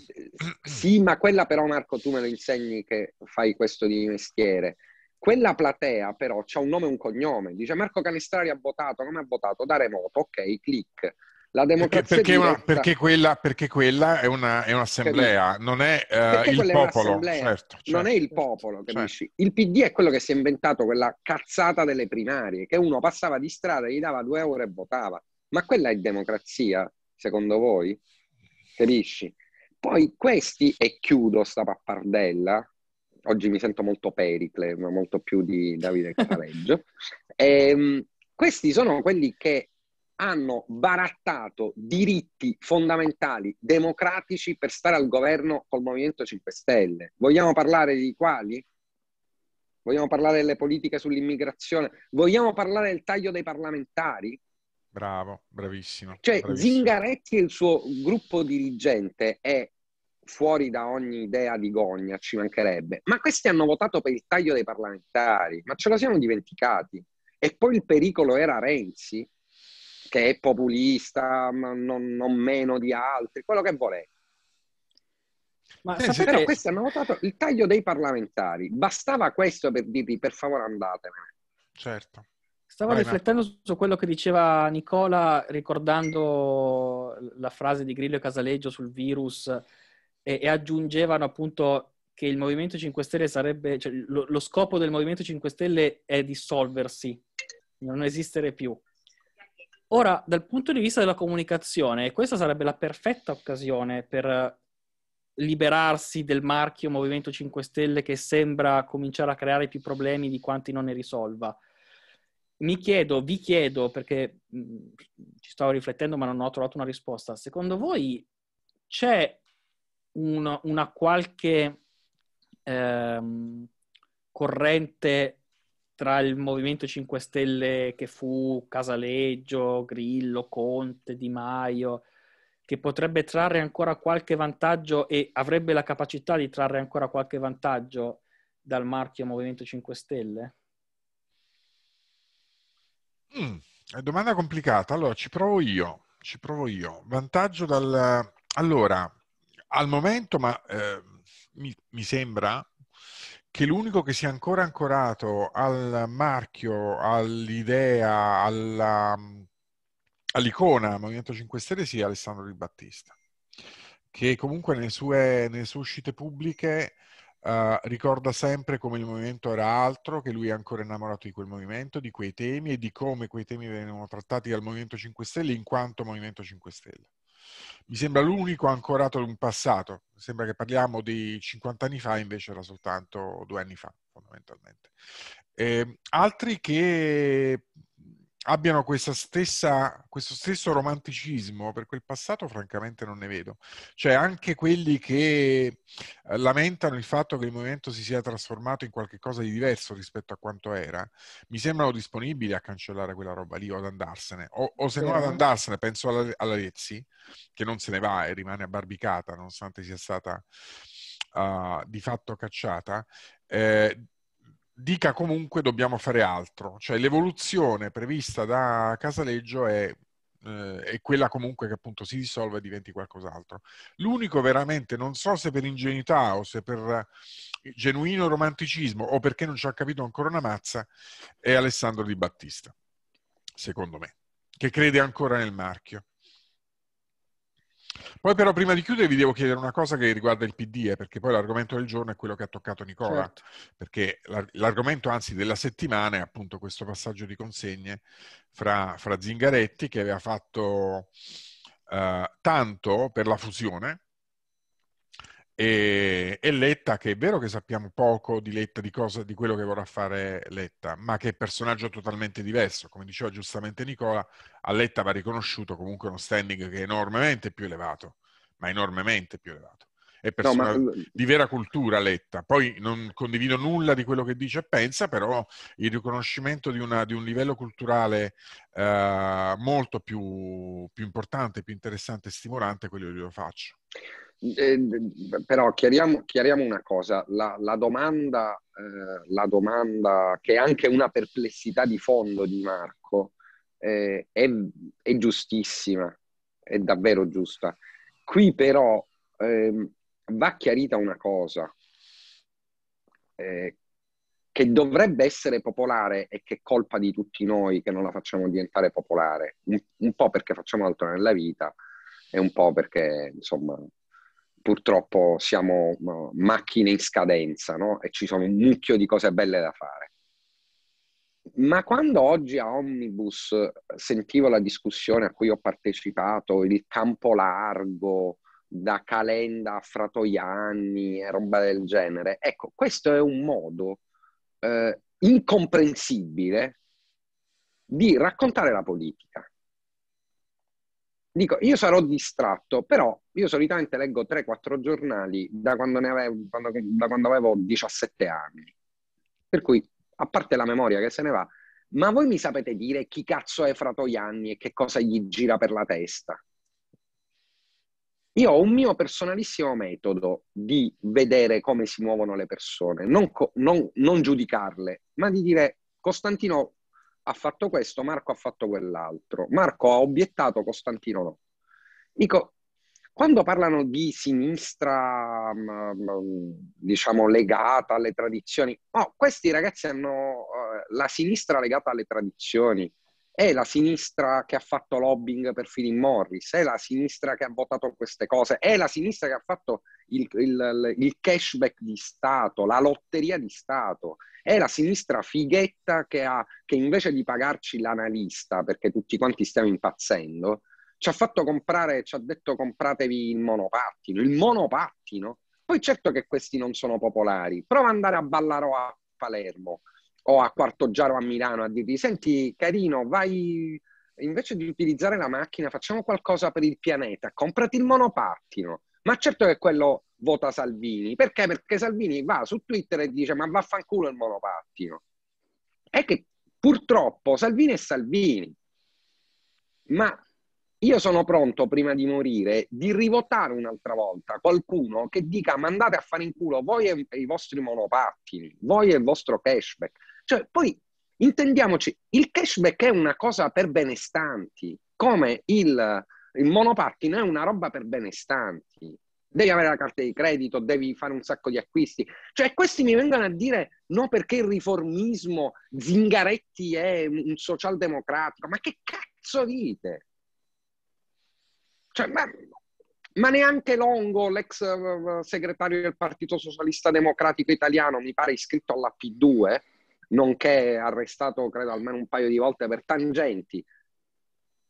sì. ma quella però Marco tu me lo insegni che fai questo di mestiere. Quella platea però ha un nome e un cognome. Dice Marco Canestrari ha votato, come ha votato? Da remoto, ok, click. La democrazia perché, perché, una, perché, quella, perché quella, è, una, è un'assemblea, capisci? non è uh, il popolo. Certo, certo, Non è il certo, popolo, certo. capisci? Certo. Il PD è quello che si è inventato quella cazzata delle primarie, che uno passava di strada, gli dava due euro e votava. Ma quella è democrazia, secondo voi? Capisci? Poi questi, e chiudo sta pappardella, oggi mi sento molto Pericle, ma molto più di Davide Cavareggio, ehm, questi sono quelli che hanno barattato diritti fondamentali democratici per stare al governo col Movimento 5 Stelle. Vogliamo parlare di quali? Vogliamo parlare delle politiche sull'immigrazione? Vogliamo parlare del taglio dei parlamentari? Bravo, bravissimo. Cioè, bravissimo. Zingaretti e il suo gruppo dirigente è fuori da ogni idea di gogna, ci mancherebbe. Ma questi hanno votato per il taglio dei parlamentari, ma ce lo siamo dimenticati. E poi il pericolo era Renzi, che è populista, ma non, non meno di altri, quello che volete. Ma eh, sì, sapete... Però questo hanno votato il taglio dei parlamentari. Bastava questo per dirvi per favore andatevene. Certo. Stavo Vai, riflettendo no. su quello che diceva Nicola ricordando la frase di Grillo e Casaleggio sul virus e, e aggiungevano appunto che il Movimento 5 Stelle sarebbe, cioè, lo, lo scopo del Movimento 5 Stelle è dissolversi, non esistere più. Ora, dal punto di vista della comunicazione, questa sarebbe la perfetta occasione per liberarsi del marchio Movimento 5 Stelle che sembra cominciare a creare più problemi di quanti non ne risolva. Mi chiedo, vi chiedo, perché mh, ci stavo riflettendo ma non ho trovato una risposta, secondo voi c'è una, una qualche ehm, corrente tra il Movimento 5 Stelle che fu Casaleggio, Grillo, Conte, Di Maio, che potrebbe trarre ancora qualche vantaggio e avrebbe la capacità di trarre ancora qualche vantaggio dal marchio Movimento 5 Stelle? Mm, domanda complicata, allora ci provo io, ci provo io. Vantaggio dal... Allora, al momento, ma eh, mi, mi sembra che l'unico che sia ancora ancorato al marchio, all'idea, alla, mm, all'icona Movimento 5 Stelle sia Alessandro Di Battista, che comunque nelle sue, nelle sue uscite pubbliche uh, ricorda sempre come il movimento era altro, che lui è ancora innamorato di quel movimento, di quei temi e di come quei temi venivano trattati dal Movimento 5 Stelle in quanto Movimento 5 Stelle mi sembra l'unico ancorato in un passato. Sembra che parliamo di 50 anni fa, invece era soltanto due anni fa, fondamentalmente. Eh, altri che abbiano stessa, questo stesso romanticismo per quel passato, francamente non ne vedo. Cioè, anche quelli che eh, lamentano il fatto che il movimento si sia trasformato in qualcosa di diverso rispetto a quanto era, mi sembrano disponibili a cancellare quella roba lì o ad andarsene. O, o se non ad andarsene, penso alla, alla Rezzi, che non se ne va e rimane abbarbicata, nonostante sia stata uh, di fatto cacciata. Eh, dica comunque dobbiamo fare altro. Cioè l'evoluzione prevista da Casaleggio è, eh, è quella comunque che appunto si dissolve e diventi qualcos'altro. L'unico veramente, non so se per ingenuità o se per eh, genuino romanticismo o perché non ci ha capito ancora una mazza, è Alessandro Di Battista, secondo me, che crede ancora nel marchio. Poi però prima di chiudere vi devo chiedere una cosa che riguarda il PD, eh, perché poi l'argomento del giorno è quello che ha toccato Nicola, certo. perché l'argomento anzi della settimana è appunto questo passaggio di consegne fra, fra Zingaretti che aveva fatto uh, tanto per la fusione, e, e, Letta, che è vero che sappiamo poco di Letta, di, cosa, di quello che vorrà fare Letta, ma che è personaggio totalmente diverso. Come diceva giustamente Nicola, a Letta va riconosciuto comunque uno standing che è enormemente più elevato, ma enormemente più elevato. È persona no, ma... di vera cultura Letta. Poi non condivido nulla di quello che dice e pensa, però il riconoscimento di, una, di un livello culturale eh, molto più, più importante, più interessante e stimolante, quello glielo faccio. Ehm, però chiariamo, chiariamo, una cosa, la, la, domanda, eh, la, domanda, che è anche una perplessità di fondo di Marco eh, è, è, giustissima, è davvero giusta. Qui però ehm, va chiarita una cosa eh, che dovrebbe essere popolare e che è colpa di tutti noi che non la facciamo diventare popolare, un, un po' perché facciamo altro nella vita e un po' perché insomma purtroppo siamo eh, macchine in scadenza no? e ci sono un mucchio di cose belle da fare. Ma quando oggi a Omnibus eh, sentivo la discussione a cui ho partecipato, il campo largo, da Calenda a Fratoianni e roba del genere, ecco, questo è un modo eh, incomprensibile di raccontare la politica dico, io sarò distratto, però io solitamente leggo 3-4 giornali da quando, avevo, quando, da quando avevo 17 anni. Per cui, a parte la memoria che se ne va, ma voi mi sapete dire chi cazzo è Fratoianni e che cosa gli gira per la testa? Io ho un mio personalissimo metodo di vedere come si muovono le persone, non, co- non, non giudicarle, ma di dire Costantino ha fatto questo, Marco ha fatto quell'altro, Marco ha obiettato, Costantino no. Dico, quando parlano di sinistra, mm, mm, diciamo, legata alle tradizioni, oh, questi ragazzi hanno eh, la sinistra legata alle tradizioni, è la sinistra che ha fatto lobbying per Philip Morris, è la sinistra che ha votato queste cose, è la sinistra che ha fatto il, il, il, cashback di Stato, la lotteria di Stato, è la sinistra fighetta che, ha, che invece di pagarci l'analista, perché tutti quanti stiamo impazzendo, ci ha fatto comprare, ci ha detto compratevi il monopattino, il monopattino. Poi certo che questi non sono popolari, prova ad andare a Ballarò a Palermo, o a Quarto Giaro a Milano a dirgli senti carino vai invece di utilizzare la macchina facciamo qualcosa per il pianeta, comprati il monopattino. Ma certo che quello vota Salvini, perché? Perché Salvini va su Twitter e dice ma vaffanculo il monopattino. È che purtroppo Salvini è Salvini, ma io sono pronto prima di morire di rivotare un'altra volta qualcuno che dica mandate a fare in culo voi e i vostri monopattini, voi e il vostro cashback. Cioè, poi intendiamoci, il cashback è una cosa per benestanti, come il, il monopattino è una roba per benestanti. Devi avere la carta di credito, devi fare un sacco di acquisti. Cioè, questi mi vengono a dire no perché il riformismo, Zingaretti è un socialdemocratico. Ma che cazzo dite? Cioè, ma, ma neanche Longo, l'ex eh, segretario del Partito Socialista Democratico Italiano, mi pare iscritto alla P2, nonché arrestato credo almeno un paio di volte per tangenti,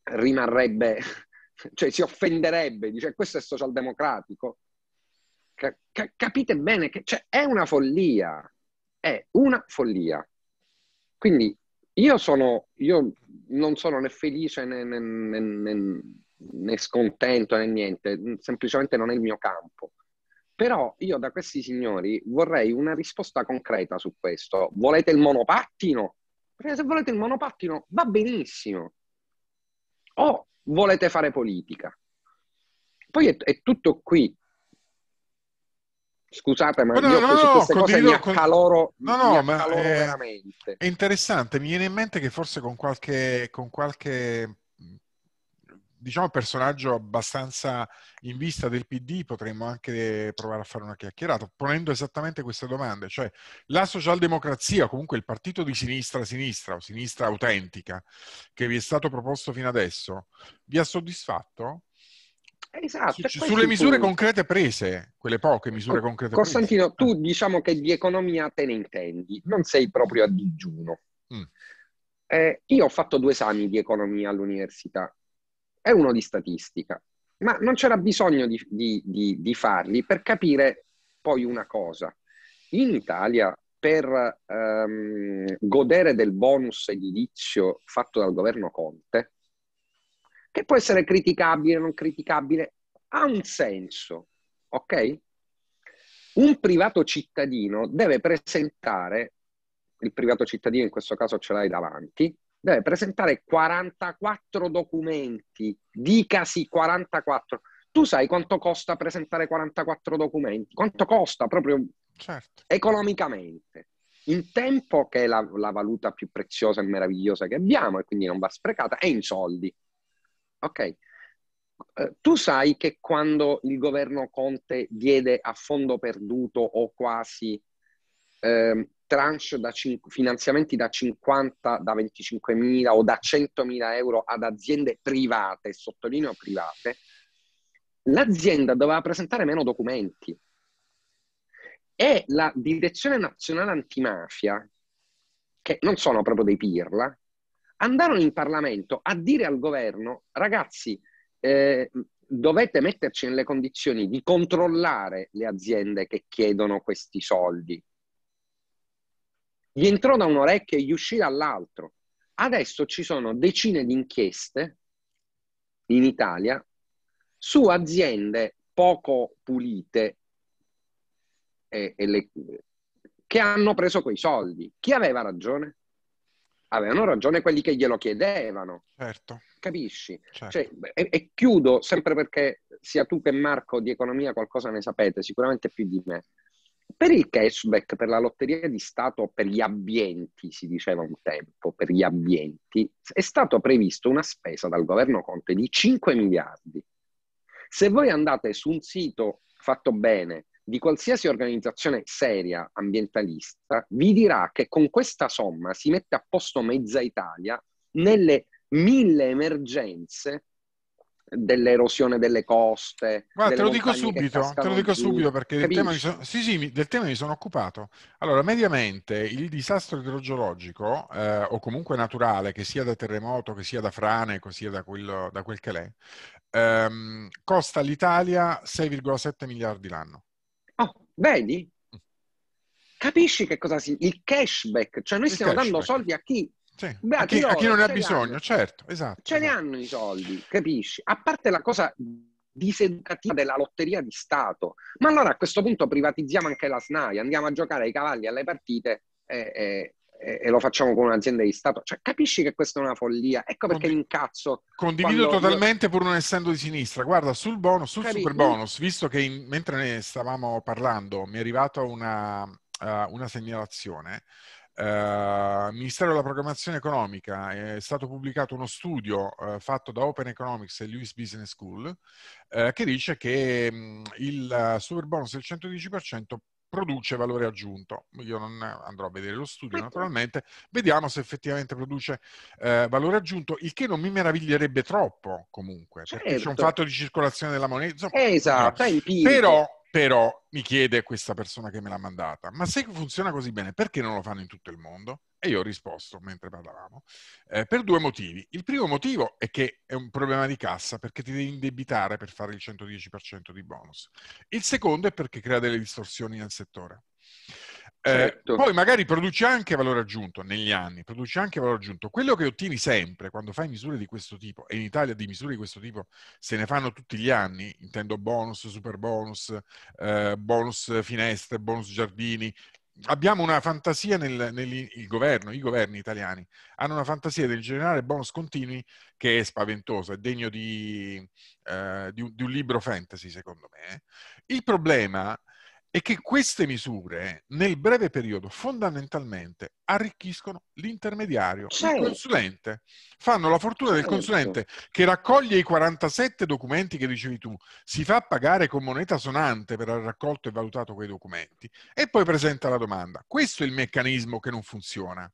rimarrebbe, cioè si offenderebbe, dice questo è socialdemocratico. C- capite bene che cioè, è una follia, è una follia. Quindi io, sono, io non sono né felice né, né, né, né, scontento né niente, semplicemente non è il mio campo. Però io da questi signori vorrei una risposta concreta su questo. Volete il monopattino? Perché se volete il monopattino va benissimo. O volete fare politica? Poi è, è tutto qui. Scusate, ma no, io no, no, queste cose mi accaloro, no, no, mi accaloro ma veramente. È, è interessante, mi viene in mente che forse con qualche, con qualche diciamo, personaggio abbastanza in vista del PD, potremmo anche provare a fare una chiacchierata, ponendo esattamente queste domande, cioè la socialdemocrazia, comunque il partito di sinistra-sinistra o sinistra autentica che vi è stato proposto fino adesso, vi ha soddisfatto? Esatto. Su, sulle misure punto. concrete prese, quelle poche misure Co- concrete Costantino, prese. tu eh. diciamo che di economia te ne intendi, non sei proprio a digiuno. Mm. Eh, io ho fatto due esami di economia all'università è uno di statistica, ma non c'era bisogno di, di, di, di farli per capire poi una cosa. In Italia, per ehm, godere del bonus edilizio fatto dal governo Conte, che può essere criticabile, non criticabile, ha un senso, ok? Un privato cittadino deve presentare, il privato cittadino in questo caso ce l'hai davanti, deve presentare 44 documenti, dicasi 44. Tu sai quanto costa presentare 44 documenti? Quanto costa proprio certo. economicamente? In tempo, che è la, la valuta più preziosa e meravigliosa che abbiamo, e quindi non va sprecata, e in soldi. Ok? Eh, tu sai che quando il governo Conte diede a fondo perduto o quasi eh, tranche da cin- finanziamenti da 50, da 25 mila o da 100 mila euro ad aziende private, sottolineo private, l'azienda doveva presentare meno documenti. E la Direzione Nazionale Antimafia, che non sono proprio dei pirla, andarono in Parlamento a dire al governo, ragazzi, eh, dovete metterci nelle condizioni di controllare le aziende che chiedono questi soldi, gli entrò da un orecchio e gli uscì dall'altro. Adesso ci sono decine di inchieste in Italia su aziende poco pulite e, e le, che hanno preso quei soldi. Chi aveva ragione? Avevano ragione quelli che glielo chiedevano. Certo. Capisci? Certo. Cioè, e, e chiudo sempre perché sia tu che Marco di economia qualcosa ne sapete, sicuramente più di me per il cashback, per la lotteria di Stato, per gli abbienti, si diceva un tempo, per gli abbienti, è stata prevista una spesa dal governo Conte di 5 miliardi. Se voi andate su un sito fatto bene di qualsiasi organizzazione seria ambientalista, vi dirà che con questa somma si mette a posto mezza Italia nelle mille emergenze dell'erosione delle coste. Guarda, delle te, lo subito, te lo dico subito, perché del tema, sono, sì, sì, del tema, mi sono occupato. Allora, mediamente il disastro idrogeologico, eh, o comunque naturale, che sia da terremoto, che sia da frane, così da, da quel che l'è, ehm, costa all'Italia 6,7 miliardi l'anno. Oh, vedi? Mm. Capisci che cosa si... Il cashback, cioè noi il stiamo cashback. dando soldi a chi sì, Beati a, chi, loro, a chi non ne ha bisogno, hanno. certo, esatto. Ce ne esatto. hanno i soldi, capisci? A parte la cosa diseducativa della lotteria di Stato. Ma allora a questo punto privatizziamo anche la SNAI, andiamo a giocare ai cavalli alle partite e, e, e, lo facciamo con un'azienda di Stato. Cioè, capisci che questa è una follia? Ecco perché Condi- incazzo. Condivido quando... totalmente pur non essendo di sinistra. Guarda, sul bonus, sul Capito? super bonus, visto che in, mentre ne stavamo parlando mi è arrivata una, uh, una segnalazione eh, Ministero della Programmazione Economica eh, è stato pubblicato uno studio eh, fatto da Open Economics e Lewis Business School eh, che dice che mh, mm, il super bonus del 110% produce valore aggiunto. Io non andrò a vedere lo studio naturalmente, vediamo se effettivamente produce eh, valore aggiunto, il che non mi meraviglierebbe troppo comunque, certo. perché c'è un certo. fatto di circolazione della moneta. Insomma, esatto, eh, però però mi chiede questa persona che me l'ha mandata, ma se funziona così bene, perché non lo fanno in tutto il mondo? E io ho risposto mentre parlavamo, eh, per due motivi. Il primo motivo è che è un problema di cassa, perché ti devi indebitare per fare il 110% di bonus. Il secondo è perché crea delle distorsioni nel settore. Eh, certo. poi magari produce anche valore aggiunto negli anni, produce anche valore aggiunto. Quello che ottieni sempre quando fai misure di questo tipo, e in Italia di misure di questo tipo se ne fanno tutti gli anni, intendo bonus, super bonus, eh, bonus finestre, bonus giardini. Abbiamo una fantasia nel, nel governo, i governi italiani hanno una fantasia del generare bonus continui che è spaventosa, è degno di, eh, di, un, di un libro fantasy secondo me. Eh. Il problema è e che queste misure nel breve periodo fondamentalmente arricchiscono l'intermediario, certo. il consulente. Fanno la fortuna del certo. consulente che raccoglie i 47 documenti che ricevi tu, si fa pagare con moneta sonante per aver raccolto e valutato quei documenti e poi presenta la domanda. Questo è il meccanismo che non funziona.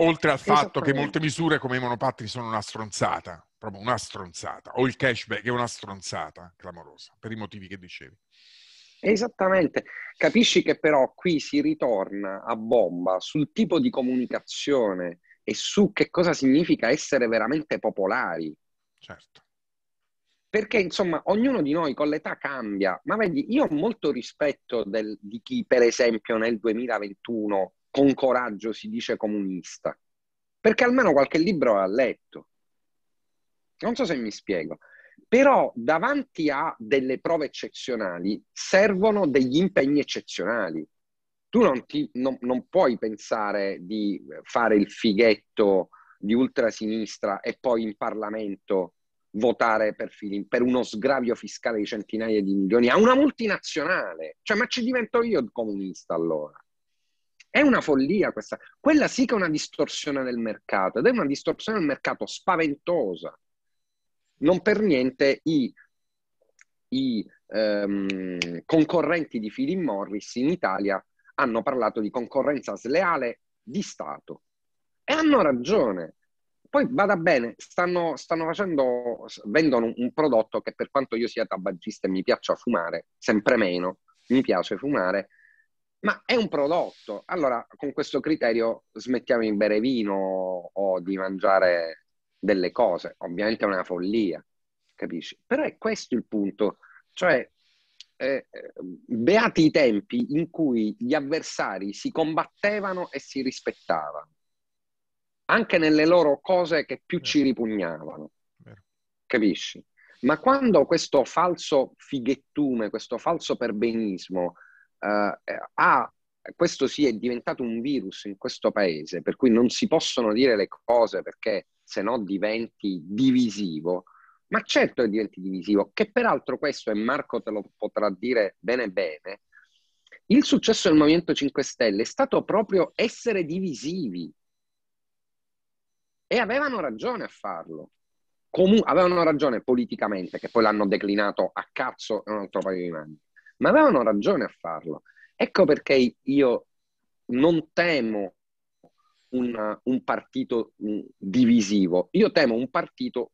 Oltre al fatto che molte misure come i monopatti sono una stronzata, proprio una stronzata, o il cashback è una stronzata clamorosa, per i motivi che dicevi. Esattamente, capisci che però qui si ritorna a bomba sul tipo di comunicazione e su che cosa significa essere veramente popolari. Certo. Perché insomma ognuno di noi con l'età cambia, ma vedi, io ho molto rispetto del, di chi per esempio nel 2021 con coraggio si dice comunista, perché almeno qualche libro ha letto. Non so se mi spiego. Però davanti a delle prove eccezionali servono degli impegni eccezionali. Tu non, ti, non, non puoi pensare di fare il fighetto di ultrasinistra e poi in Parlamento votare per, Filim, per uno sgravio fiscale di centinaia di milioni a una multinazionale. Cioè, ma ci divento io comunista allora. È una follia questa. Quella sì che è una distorsione del mercato ed è una distorsione del mercato spaventosa non per niente i, i ehm, concorrenti di Philip Morris in Italia hanno parlato di concorrenza sleale di Stato e hanno ragione. Poi vada bene, stanno, stanno facendo, vendono un prodotto che per quanto io sia tabagista e mi piaccia fumare, sempre meno, mi piace fumare, ma è un prodotto. Allora, con questo criterio smettiamo di bere vino o di mangiare delle cose. Ovviamente è una follia, capisci? Però è questo il punto. Cioè, eh, eh, beati i tempi in cui gli avversari si combattevano e si rispettavano, anche nelle loro cose che più ci ripugnavano. Capisci? Ma quando questo falso fighettume, questo falso perbenismo eh, eh, ha, questo sì è diventato un virus in questo paese, per cui non si possono dire le cose perché se no diventi divisivo, ma certo che diventi divisivo, che peraltro questo, e Marco te lo potrà dire bene bene, il successo del Movimento 5 Stelle è stato proprio essere divisivi. E avevano ragione a farlo. Comun- avevano ragione politicamente, che poi l'hanno declinato a cazzo e un altro paio di mani, ma avevano ragione a farlo. Ecco perché io non temo un, un partito mm, divisivo. Io temo un partito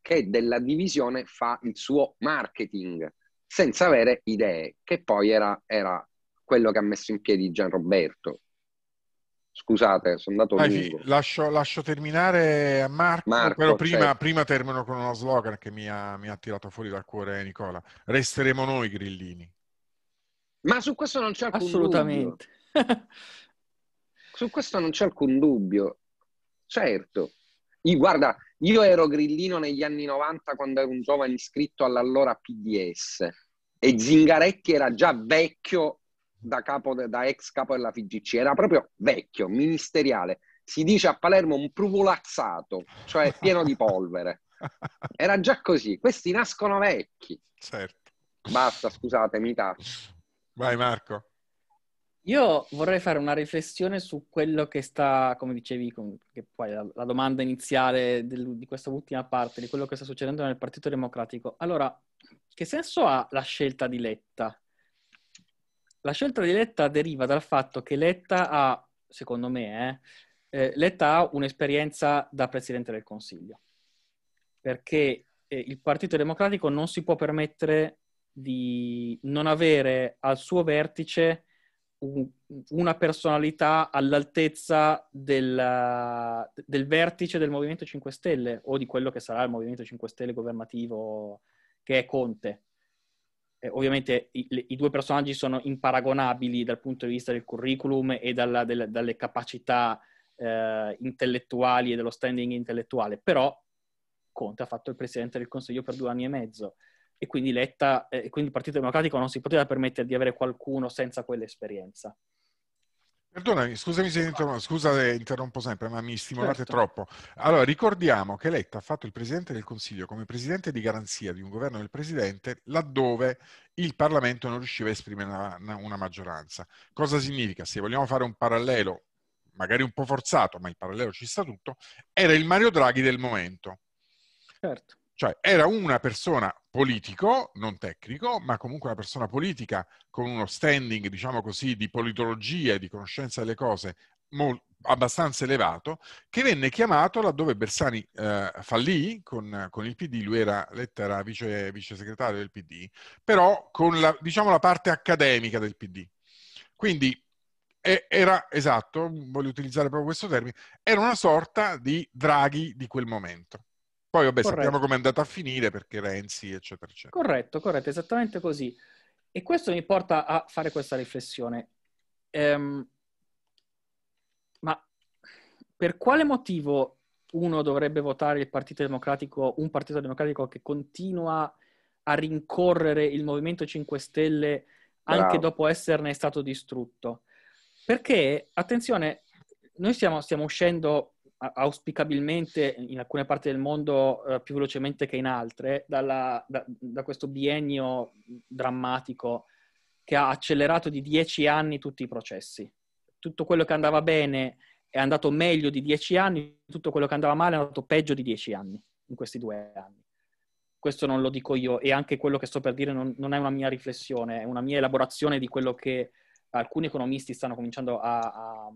che della divisione fa il suo marketing senza avere idee, che poi era, era quello che ha messo in piedi Gianroberto. Scusate, sono andato ah, lungo. Lascio, lascio, terminare a Marco, Marco però prima, certo. prima, termino con uno slogan che mi ha, mi ha tirato fuori dal cuore Nicola. Resteremo noi grillini. Ma su questo non c'è alcun Assolutamente. Su questo non c'è alcun dubbio. Certo. Io, guarda, io ero grillino negli anni 90 quando ero un giovane iscritto all'allora PDS e Zingaretti era già vecchio da, capo, da ex capo della FIGC, era proprio vecchio, ministeriale. Si dice a Palermo un pruvolazzato, cioè pieno di polvere. Era già così, questi nascono vecchi. Certo. Basta, scusatemi, taccio. Vai Marco. Io vorrei fare una riflessione su quello che sta, come dicevi, con, che poi la, la domanda iniziale del, di questa ultima parte, di quello che sta succedendo nel Partito Democratico. Allora, che senso ha la scelta di Letta? La scelta di Letta deriva dal fatto che Letta ha, secondo me, eh, eh Letta ha un'esperienza da Presidente del Consiglio, perché eh, il Partito Democratico non si può permettere di non avere al suo vertice una personalità all'altezza del, del, vertice del Movimento 5 Stelle o di quello che sarà il Movimento 5 Stelle governativo che è Conte. Eh, ovviamente i, i, due personaggi sono imparagonabili dal punto di vista del curriculum e dalla, del, dalle capacità eh, intellettuali e dello standing intellettuale, però Conte ha fatto il Presidente del Consiglio per due anni e mezzo e quindi, Letta, eh, quindi il Partito Democratico non si poteva permettere di avere qualcuno senza quell'esperienza. Perdonami, scusami se interrompo, scusa, interrompo sempre, ma mi stimolate certo. troppo. Allora, ricordiamo che Letta ha fatto il Presidente del Consiglio come Presidente di garanzia di un governo del Presidente laddove il Parlamento non riusciva a esprimere una, una maggioranza. Cosa significa? Se vogliamo fare un parallelo, magari un po' forzato, ma il parallelo ci sta tutto, era il Mario Draghi del momento. Certo cioè era una persona politico, non tecnico, ma comunque una persona politica con uno standing, diciamo così, di politologia e di conoscenza delle cose molto, abbastanza elevato, che venne chiamato laddove Bersani eh, fallì con, con, il PD, lui era lettera vice, vice segretario del PD, però con la, diciamo, la parte accademica del PD. Quindi era, esatto, voglio utilizzare proprio questo termine, era una sorta di Draghi di quel momento. Poi vabbè, corretto. sappiamo come è andata a finire perché Renzi, eccetera, eccetera. Corretto, corretto, esattamente così. E questo mi porta a fare questa riflessione. Ehm, ma per quale motivo uno dovrebbe votare il Partito Democratico, un Partito Democratico che continua a rincorrere il Movimento 5 Stelle anche wow. dopo esserne stato distrutto? Perché, attenzione, noi stiamo, stiamo uscendo auspicabilmente in alcune parti del mondo eh, più velocemente che in altre, dalla, da, da, questo biennio drammatico che ha accelerato di dieci anni tutti i processi. Tutto quello che andava bene è andato meglio di dieci anni, tutto quello che andava male è andato peggio di dieci anni in questi due anni. Questo non lo dico io e anche quello che sto per dire non, non è una mia riflessione, è una mia elaborazione di quello che alcuni economisti stanno cominciando a, a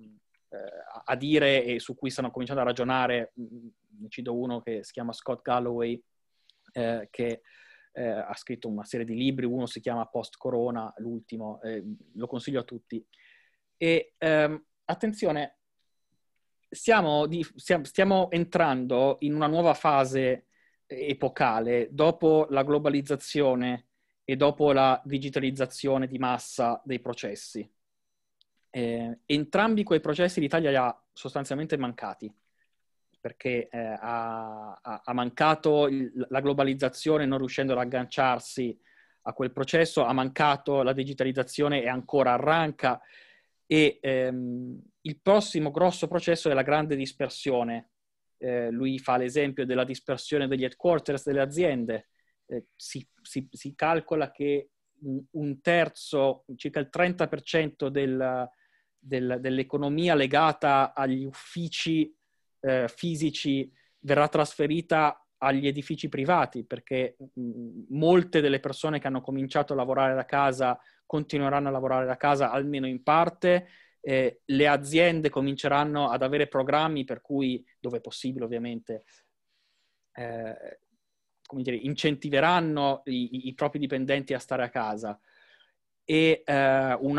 eh, a dire e su cui stanno cominciando a ragionare, mm, ne cito uno che si chiama Scott Galloway, eh, che eh, ha scritto una serie di libri, uno si chiama Post Corona, l'ultimo, lo consiglio a tutti. E ehm, attenzione, di, stiamo entrando in una nuova fase epocale dopo la globalizzazione e dopo la digitalizzazione di massa dei processi. Eh, entrambi quei processi l'Italia li ha sostanzialmente mancati, perché eh, ha, ha, mancato il, la globalizzazione non riuscendo ad agganciarsi a quel processo, ha mancato la digitalizzazione e ancora arranca e ehm, il prossimo grosso processo è la grande dispersione. Eh, lui fa l'esempio della dispersione degli headquarters delle aziende. Eh, si, si, si, calcola che un terzo, circa il 30% del, del, dell'economia legata agli uffici eh, fisici verrà trasferita agli edifici privati, perché mh, mm, molte delle persone che hanno cominciato a lavorare da casa continueranno a lavorare da casa almeno in parte. Eh, le aziende cominceranno ad avere programmi per cui, dove è possibile ovviamente, eh, come dire, incentiveranno i, i propri dipendenti a stare a casa e eh, un, un,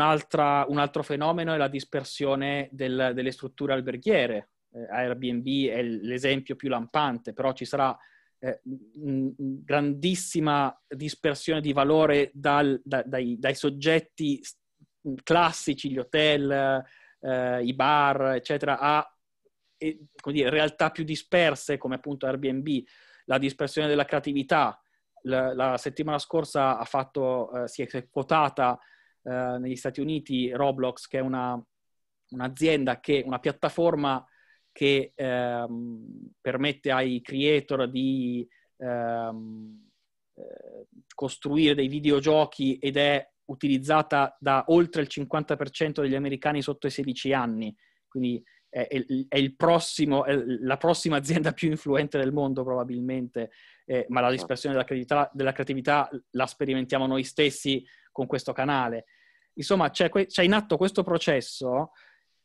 altro fenomeno è la dispersione del, delle strutture alberghiere. Eh, Airbnb è l'esempio più lampante, però ci sarà eh, grandissima dispersione di valore dal, da, dai, dai, soggetti classici, gli hotel, eh, i bar, eccetera, a dire, realtà più disperse come appunto Airbnb, la dispersione della creatività, la, la settimana scorsa ha fatto, eh, si è quotata eh, negli Stati Uniti Roblox, che è una, un'azienda, che, una piattaforma che ehm, permette ai creator di ehm, eh, costruire dei videogiochi ed è utilizzata da oltre il 50% degli americani sotto i 16 anni, quindi è, è, è, prossimo, è, la prossima azienda più influente del mondo probabilmente eh, ma la ah. dispersione della creatività, della creatività, la sperimentiamo noi stessi con questo canale. Insomma, c'è, c'è in atto questo processo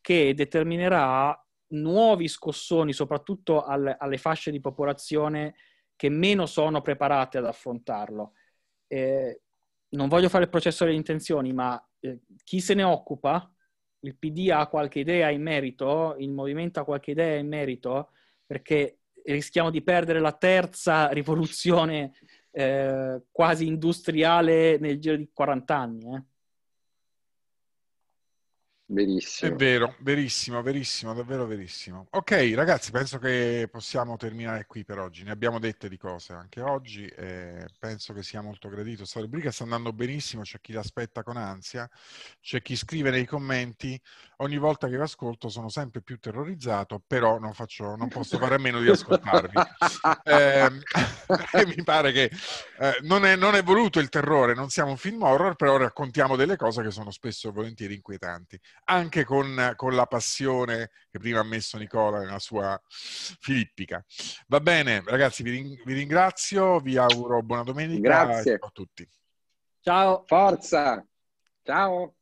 che determinerà nuovi scossoni, soprattutto al, alle fasce di popolazione che meno sono preparate ad affrontarlo. Eh, non voglio fare il processo delle intenzioni, ma eh, chi se ne occupa, il PD ha qualche idea in merito, il movimento ha qualche idea in merito, perché rischiamo di perdere la terza rivoluzione eh, quasi industriale nel giro di 40 anni. Eh. Verissimo. È vero, verissimo, verissimo, davvero verissimo. Ok, ragazzi, penso che possiamo terminare qui per oggi. Ne abbiamo dette di cose anche oggi. Eh, penso che sia molto gradito. Questa rubrica sta andando benissimo, c'è chi l'aspetta con ansia, c'è chi scrive nei commenti ogni volta che vi ascolto sono sempre più terrorizzato, però non, faccio, non posso fare a meno di ascoltarvi. eh, mi pare che eh, non, è, non, è, voluto il terrore, non siamo un film horror, però raccontiamo delle cose che sono spesso e volentieri inquietanti, anche con, con la passione che prima ha messo Nicola nella sua filippica. Va bene, ragazzi, vi, ring- vi ringrazio, vi auguro buona domenica. Grazie a tutti. Ciao. Forza. Ciao.